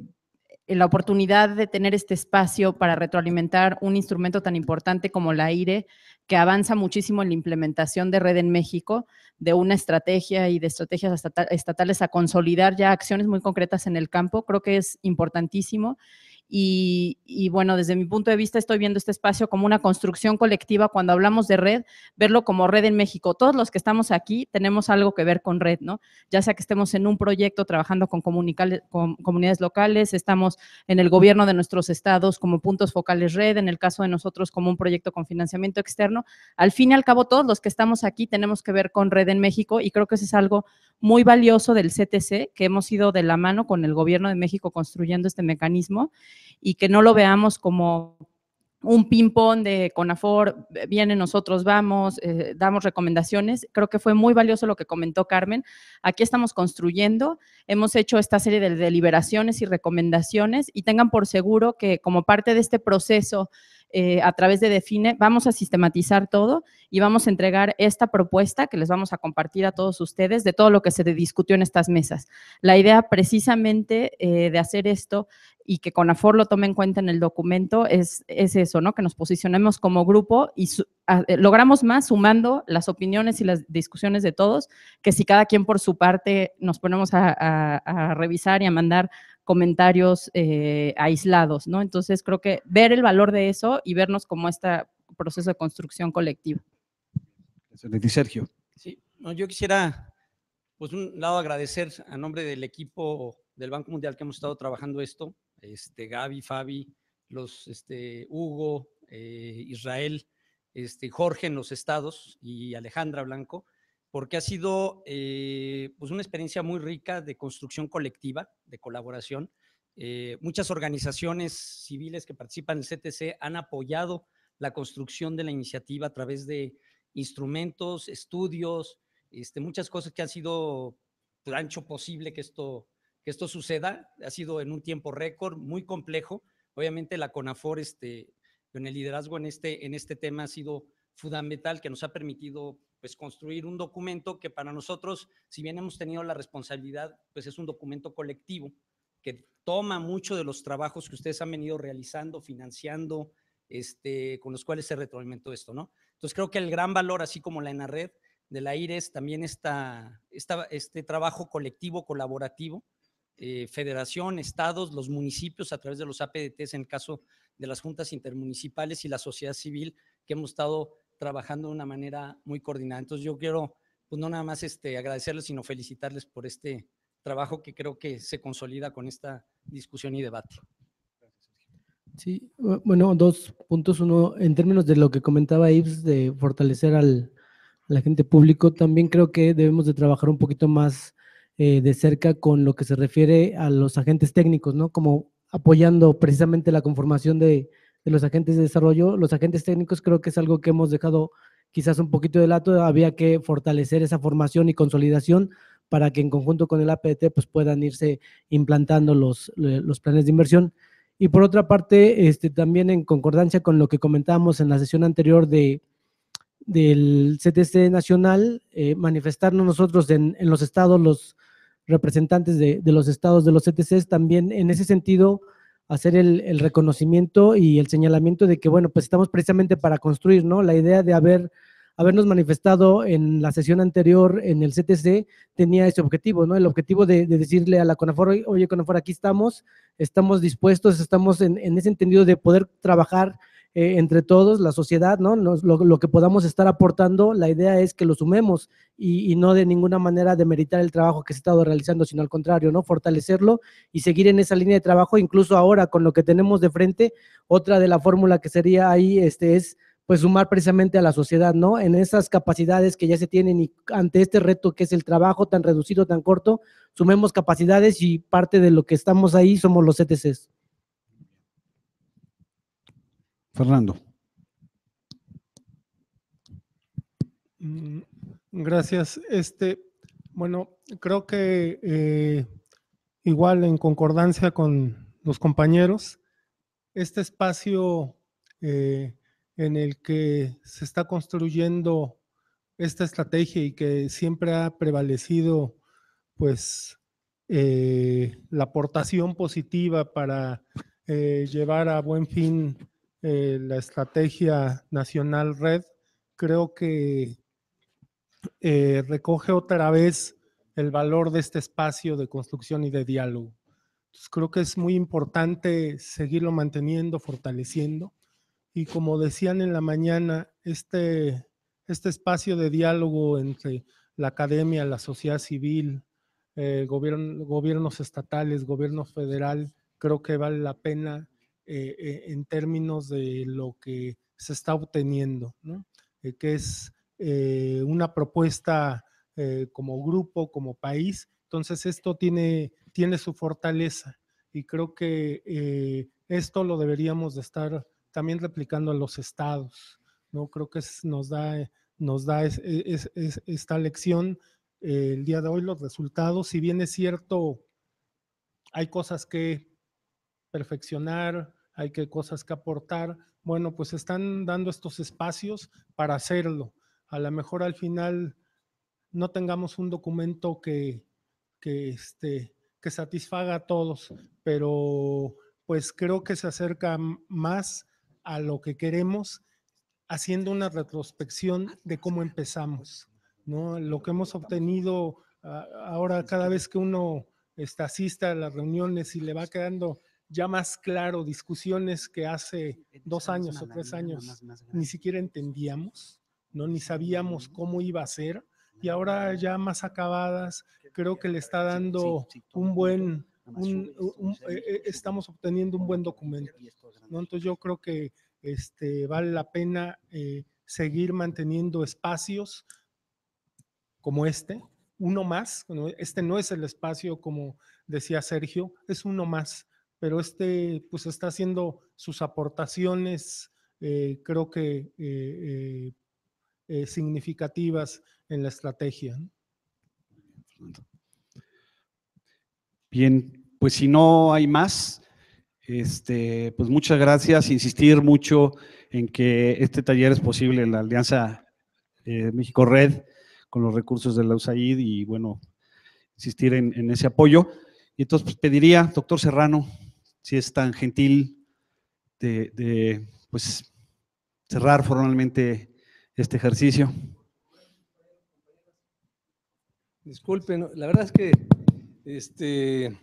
la oportunidad de tener este espacio para retroalimentar un instrumento tan importante como la AIRE, que avanza muchísimo en la implementación de red en México, de una estrategia y de estrategias estatales a consolidar ya acciones muy concretas en el campo, creo que es importantísimo. Y, bueno, desde mi punto de vista estoy viendo este espacio como una construcción colectiva. Cuando hablamos de red, verlo como red en México. Todos los que estamos aquí tenemos algo que ver con red, ¿no? Ya sea que estemos en un proyecto trabajando con, con comunidades locales, estamos en el gobierno de nuestros estados como puntos focales red, en el caso de nosotros como un proyecto con financiamiento externo. Al fin y al cabo, todos los que estamos aquí tenemos que ver con red en México y creo que eso es algo muy valioso del CTC, que hemos ido de la mano con el gobierno de México construyendo este mecanismo y que no lo veamos como un ping-pong de Conafor, viene nosotros, vamos, eh, damos recomendaciones. Creo que fue muy valioso lo que comentó Carmen. Aquí estamos construyendo, hemos hecho esta serie de deliberaciones y recomendaciones y tengan por seguro que como parte de este proceso eh, a través de Define, vamos a sistematizar todo y vamos a entregar esta propuesta que les vamos a compartir a todos ustedes de todo lo que se discutió en estas mesas. La idea precisamente eh, de hacer esto y que CONAFOR lo tome en cuenta en el documento es, eso, ¿no? Que nos posicionemos como grupo y eh, logramos más sumando las opiniones y las discusiones de todos que si cada quien por su parte nos ponemos a revisar y a mandar comentarios eh, aislados, ¿no? Entonces creo que ver el valor de eso y vernos como este proceso de construcción colectiva. Gracias, Sergio. Sí, yo quisiera, pues un lado agradecer a nombre del equipo del Banco Mundial que hemos estado trabajando esto, este, Gaby, Fabi, los, este, Hugo, eh, Israel, este, Jorge en los estados y Alejandra Blanco, porque ha sido eh, pues una experiencia muy rica de construcción colectiva, de colaboración. Eh, muchas organizaciones civiles que participan en el CTC han apoyado la construcción de la iniciativa a través de instrumentos, estudios, este, muchas cosas que han sido, tan pues, posible que esto, que esto suceda. Ha sido en un tiempo récord, muy complejo. Obviamente la CONAFOR, este, en el liderazgo en este, en este tema, ha sido fundamental, que nos ha permitido pues construir un documento que para nosotros, si bien hemos tenido la responsabilidad, pues es un documento colectivo que toma mucho de los trabajos que ustedes han venido realizando, financiando, este, con los cuales se retroalimentó esto, ¿no? Entonces creo que el gran valor, así como la ENARRED, de la IRES, también está, está este trabajo colectivo, colaborativo, eh, federación, estados, los municipios a través de los APDTs en el caso de las juntas intermunicipales y la sociedad civil que hemos estado trabajando de una manera muy coordinada. Entonces yo quiero, pues no nada más este, agradecerles, sino felicitarles por este trabajo que creo que se consolida con esta discusión y debate. Sí, bueno, dos puntos. Uno, en términos de lo que comentaba Ibs, de fortalecer al, agente público, también creo que debemos de trabajar un poquito más eh, de cerca con lo que se refiere a los agentes técnicos, ¿no? Como apoyando precisamente la conformación de, de los agentes de desarrollo. Los agentes técnicos creo que es algo que hemos dejado quizás un poquito de lado. Había que fortalecer esa formación y consolidación para que en conjunto con el APT pues, puedan irse implantando los, los planes de inversión. Y por otra parte, este, también en concordancia con lo que comentábamos en la sesión anterior de, del CTC Nacional, eh, manifestarnos nosotros en, los estados, los representantes de, de los estados de los CTCs, también en ese sentido hacer el, el, reconocimiento y el señalamiento de que, bueno, pues estamos precisamente para construir, ¿no? La idea de haber, habernos manifestado en la sesión anterior en el CTC tenía ese objetivo, ¿no? El objetivo de, decirle a la CONAFOR, oye, CONAFOR, aquí estamos, estamos dispuestos, estamos en, en ese entendido de poder trabajar eh, entre todos, la sociedad, ¿no? lo, que podamos estar aportando, la idea es que lo sumemos y, no de ninguna manera demeritar el trabajo que se ha estado realizando, sino al contrario, ¿no? Fortalecerlo y seguir en esa línea de trabajo, incluso ahora con lo que tenemos de frente, otra de la fórmula que sería ahí este, es pues sumar precisamente a la sociedad, ¿no? En esas capacidades que ya se tienen y ante este reto que es el trabajo tan reducido, tan corto, sumemos capacidades y parte de lo que estamos ahí somos los CTCs. E Fernando. Mm, gracias. Este, bueno, creo que eh, igual en concordancia con los compañeros, este espacio eh, en el que se está construyendo esta estrategia y que siempre ha prevalecido, pues, eh, la aportación positiva para llevar a buen fin eh, la estrategia nacional red, creo que eh, recoge otra vez el valor de este espacio de construcción y de diálogo. creo que es muy importante seguirlo manteniendo, fortaleciendo. Y como decían en la mañana, este, este espacio de diálogo entre la academia, la sociedad civil, eh, gobiernos estatales, gobierno federal, creo que vale la pena eh, eh, en términos de lo que se está obteniendo, eh, que es una propuesta como grupo, como país. Entonces esto tiene, tiene su fortaleza y creo que esto lo deberíamos de estar también replicando a los estados. ¿no? Creo que nos da, nos da esta lección el día de hoy los resultados. Si bien es cierto, hay cosas que perfeccionar, hay que cosas que aportar. Bueno, pues están dando estos espacios para hacerlo. A lo mejor al final no tengamos un documento que, que, este, que satisfaga a todos, pero pues creo que se acerca más a lo que queremos haciendo una retrospección ah, de cómo empezamos, ¿no? Lo que hemos obtenido ah, ahora cada vez que uno está, asista a las reuniones y le va quedando ya más claro, discusiones que hace dos años o tres años ni siquiera entendíamos, ¿no? ni sabíamos cómo iba a ser, y ahora ya más acabadas, creo que le está dando un buen, eh, eh, estamos obteniendo un buen documento. Entonces yo creo que este, vale la pena eh, seguir manteniendo espacios como este, uno más, este no es el espacio como decía Sergio, es uno más pero este pues está haciendo sus aportaciones, eh, creo que eh, eh, significativas en la estrategia. Bien, pues si no hay más, este, pues muchas gracias, insistir mucho en que este taller es posible en la Alianza México Red con los recursos de la USAID y bueno, insistir en, ese apoyo. Y entonces pues, pediría, doctor Serrano, si es tan gentil de, pues, cerrar formalmente este ejercicio. Disculpen, la verdad es que, este,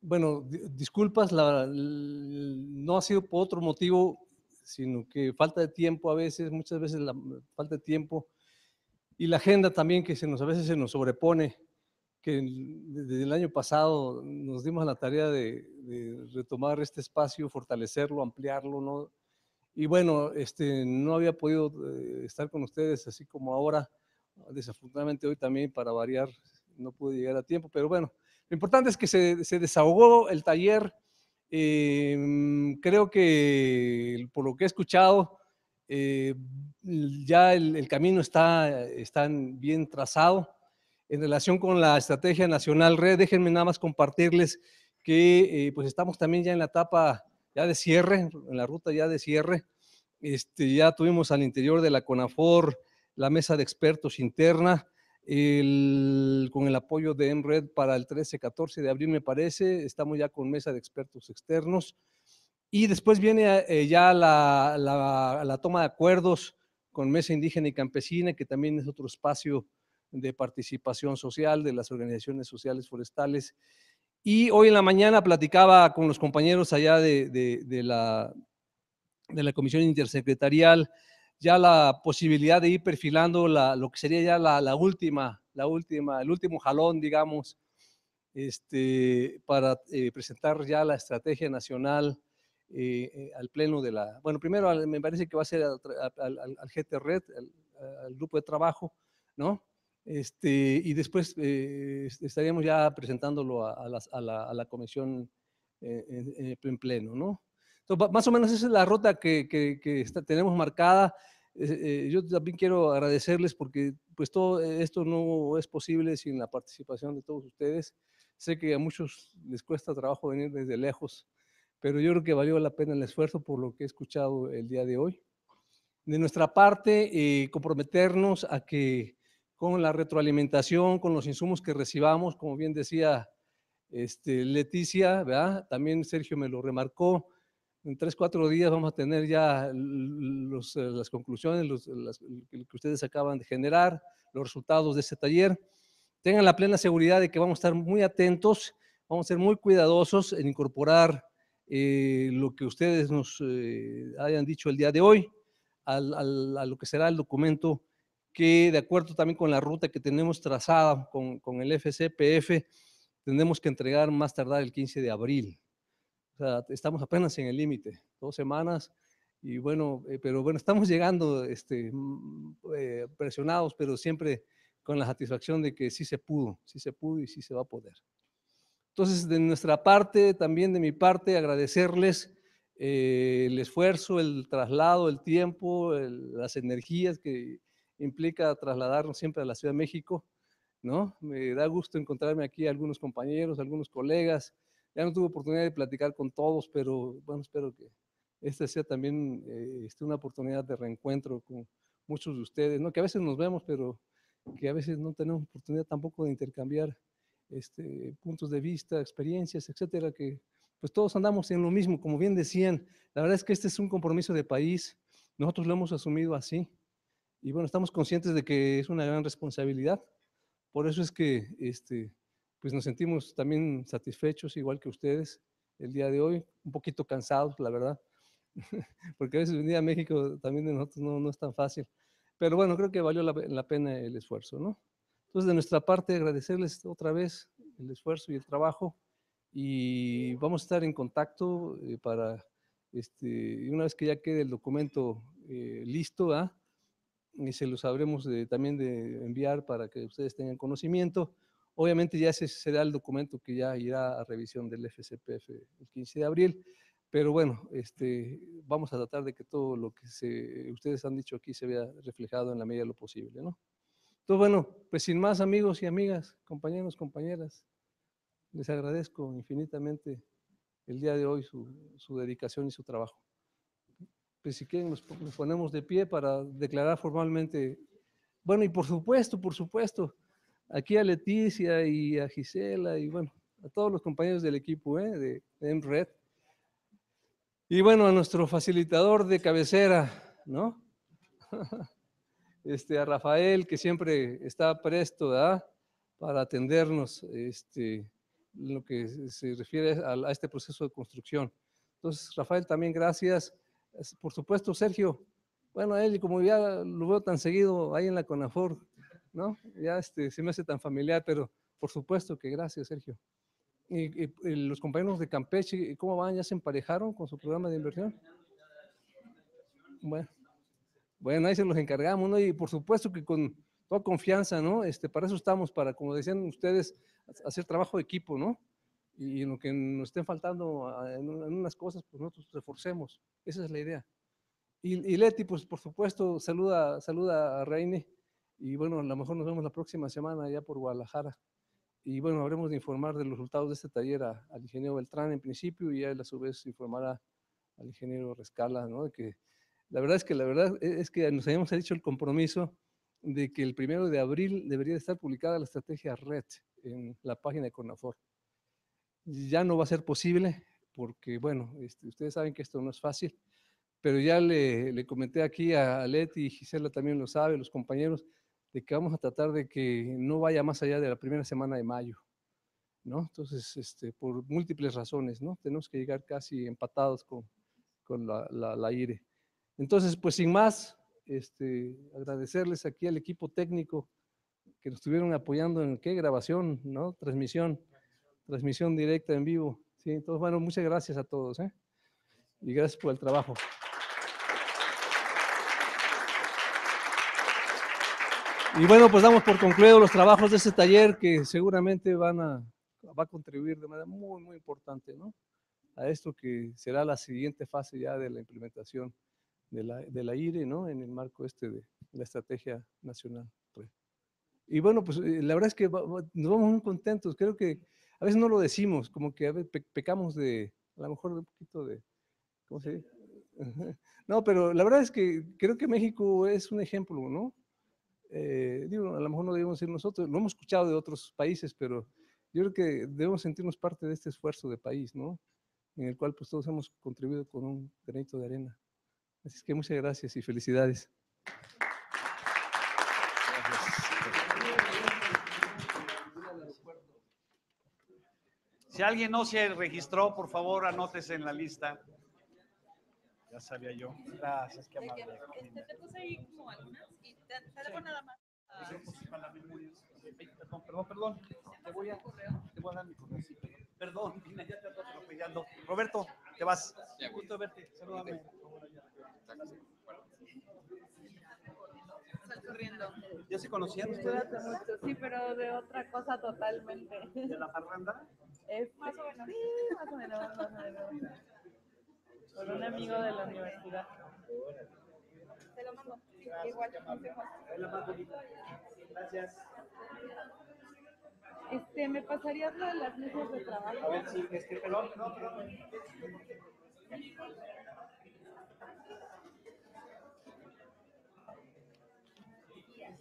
bueno, disculpas, no ha sido por otro motivo, sino que falta de tiempo a veces, muchas veces la falta de tiempo y la agenda también que se nos, a veces se nos sobrepone que desde el año pasado nos dimos la tarea de, retomar este espacio, fortalecerlo, ampliarlo, ¿no? Y bueno, este, no había podido eh, estar con ustedes así como ahora. Desafortunadamente hoy también, para variar, no pude llegar a tiempo, pero bueno, lo importante es que se, desahogó el taller. Em, creo que por lo que he escuchado, eh, ya el, camino está, está bien trazado en relación con la estrategia nacional red, déjenme nada más compartirles que eh, pues estamos también ya en la etapa ya de cierre, en la ruta ya de cierre. Este, ya tuvimos al interior de la CONAFOR la mesa de expertos interna, con el apoyo de MRED para el 13-14 de abril, me parece. Estamos ya con mesa de expertos externos. Y después viene eh, ya la, la, la, toma de acuerdos con Mesa Indígena y Campesina, que también es otro espacio de participación social de las organizaciones sociales forestales. Y hoy en la mañana platicaba con los compañeros allá de, la, de la Comisión Intersecretarial ya la posibilidad de ir perfilando lo que sería ya la, última, la última, el último jalón, digamos, este, para eh, presentar ya la estrategia nacional eh, eh, al pleno de la, bueno, primero me parece que va a ser al, al, Red, el grupo de trabajo, ¿no? Este, y después eh, estaríamos ya presentándolo a, la, comisión eh, en, pleno, ¿no? Entonces, más o menos esa es la ruta que, tenemos marcada. Eh, yo también quiero agradecerles porque pues todo esto no es posible sin la participación de todos ustedes. Sé que a muchos les cuesta trabajo venir desde lejos, pero yo creo que valió la pena el esfuerzo por lo que he escuchado el día de hoy. De nuestra parte, comprometernos a que con la retroalimentación, con los insumos que recibamos, como bien decía este, Leticia, También Sergio me lo remarcó, en tres, cuatro días vamos a tener ya eh, las conclusiones, los, que ustedes acaban de generar, los resultados de ese taller. Tengan la plena seguridad de que vamos a estar muy atentos, vamos a ser muy cuidadosos en incorporar eh, lo que ustedes nos eh, hayan dicho el día de hoy a lo que será el documento que de acuerdo también con la ruta que tenemos trazada con, con el FCPF, tenemos que entregar más tardar el 15 de abril. O sea, estamos apenas en el límite, dos semanas, y bueno, eh, pero bueno, estamos llegando este, mm, eh, presionados, pero siempre con la satisfacción de que sí se pudo, sí se pudo y sí se va a poder. Entonces, de nuestra parte, también de mi parte, agradecerles eh, el esfuerzo, el traslado, el tiempo, las energías que implica trasladarnos siempre a la Ciudad de México, ¿no? Me da gusto encontrarme aquí algunos compañeros, algunos colegas. Ya no tuve oportunidad de platicar con todos, pero bueno, espero que esta sea también eh, este, una oportunidad de reencuentro con muchos de ustedes, ¿no? Que a veces nos vemos, pero que a veces no tenemos oportunidad tampoco de intercambiar este, puntos de vista, experiencias, etcétera, que pues todos andamos en lo mismo, como bien decían, la verdad es que este es un compromiso de país, nosotros lo hemos asumido así, y bueno, estamos conscientes de que es una gran responsabilidad. Por eso es que este, pues nos sentimos también satisfechos, igual que ustedes, el día de hoy, un poquito cansados, la verdad, (laughs) porque a veces venir a México también de nosotros no, no, es tan fácil. Pero bueno, creo que valió la, pena el esfuerzo, ¿no? Entonces, de nuestra parte, agradecerles otra vez el esfuerzo y el trabajo y vamos a estar en contacto eh, para, este, una vez que ya quede el documento eh, listo, ¿ah? y se los sabremos también de enviar para que ustedes tengan conocimiento. Obviamente ya ese será el documento que ya irá a revisión del FCPF el 15 de abril, pero bueno, este, vamos a tratar de que todo lo que ustedes han dicho aquí se vea reflejado en la medida de lo posible, ¿no? Entonces, bueno, pues sin más amigos y amigas, compañeros, compañeras, les agradezco infinitamente el día de hoy su, su dedicación y su trabajo pues si quieren nos, ponemos de pie para declarar formalmente. Bueno, y por supuesto, por supuesto, aquí a Leticia y a Gisela y bueno, a todos los compañeros del equipo ¿eh? de, de MRED. Y bueno, a nuestro facilitador de cabecera, ¿no? (laughs) Este, a Rafael, que siempre está presto para atendernos este, lo que se refiere a, a este proceso de construcción. Entonces, Rafael, también gracias por supuesto, Sergio. Bueno, él como ya lo veo tan seguido ahí en la CONAFOR, ¿no? Ya este, se me hace tan familiar, pero por supuesto que gracias, Sergio. ¿Y, los compañeros de Campeche, cómo van? ¿Ya se emparejaron con su programa de inversión? Bueno, bueno ahí se los encargamos, ¿no? Y por supuesto que con toda confianza, ¿no? Este, para eso estamos, para, como decían ustedes, hacer trabajo de equipo, ¿no? y en lo que nos estén faltando ah, en, unas cosas, pues nosotros reforcemos. Esa es la idea. Y, Leti, pues por supuesto, saluda, saluda a Reine. Y bueno, a lo mejor nos vemos la próxima semana allá por Guadalajara. Y bueno, habremos de informar de los resultados de este taller al ingeniero Beltrán en principio y él a su vez informará al ingeniero Rescala, ¿no? Que la verdad es que la verdad es que nos habíamos hecho el compromiso de que el primero de abril debería estar publicada la estrategia RED en la página de CONAFOR ya no va a ser posible porque, bueno, este, ustedes saben que esto no es fácil, pero ya le, comenté aquí a Leti y Gisela también lo sabe, los compañeros, de que vamos a tratar de que no vaya más allá de la primera semana de mayo, ¿no? Entonces, este, por múltiples razones, ¿no? Tenemos que llegar casi empatados con, con la, IRE. Entonces, pues sin más, este, agradecerles aquí al equipo técnico que nos estuvieron apoyando en qué grabación, ¿no? Transmisión transmisión directa en vivo. Sí, entonces, bueno, muchas gracias a todos. ¿eh? Y gracias por el trabajo. Y bueno, pues damos por concluido los trabajos de este taller que seguramente van a, va a contribuir de manera muy, muy importante ¿no? a esto que será la siguiente fase ya de la implementación de la, de IRE ¿no? en el marco este de la Estrategia Nacional. Pues. Y bueno, pues eh, la verdad es que nos vamos muy contentos. Creo que a veces no lo decimos, como que a veces pecamos de, a lo mejor de un poquito de, ¿cómo se dice? No, pero la verdad es que creo que México es un ejemplo, ¿no? Eh, digo, a lo mejor no debemos decir nosotros, lo hemos escuchado de otros países, pero yo creo que debemos sentirnos parte de este esfuerzo de país, ¿no? En el cual pues todos hemos contribuido con un granito de arena. Así que muchas gracias y felicidades. Si alguien no se registró, por favor, anótese en la lista. Ya sabía yo. Gracias, qué amable. Este, te puse ahí como algunas y te, dejo nada más. Perdón, perdón, perdón. Te voy a, dar mi correo. perdón, ya te ando atropellando. Roberto, te vas. Gusto verte. Salúdame corriendo. ¿Ya se conocían ustedes? sí, pero de otra cosa totalmente. ¿De la parranda? Es, más o menos. Sí, más o menos, un amigo de la universidad. Te lo mando. igual, Gracias. Este, ¿me pasarías lo de las mesas de trabajo? A ver, no,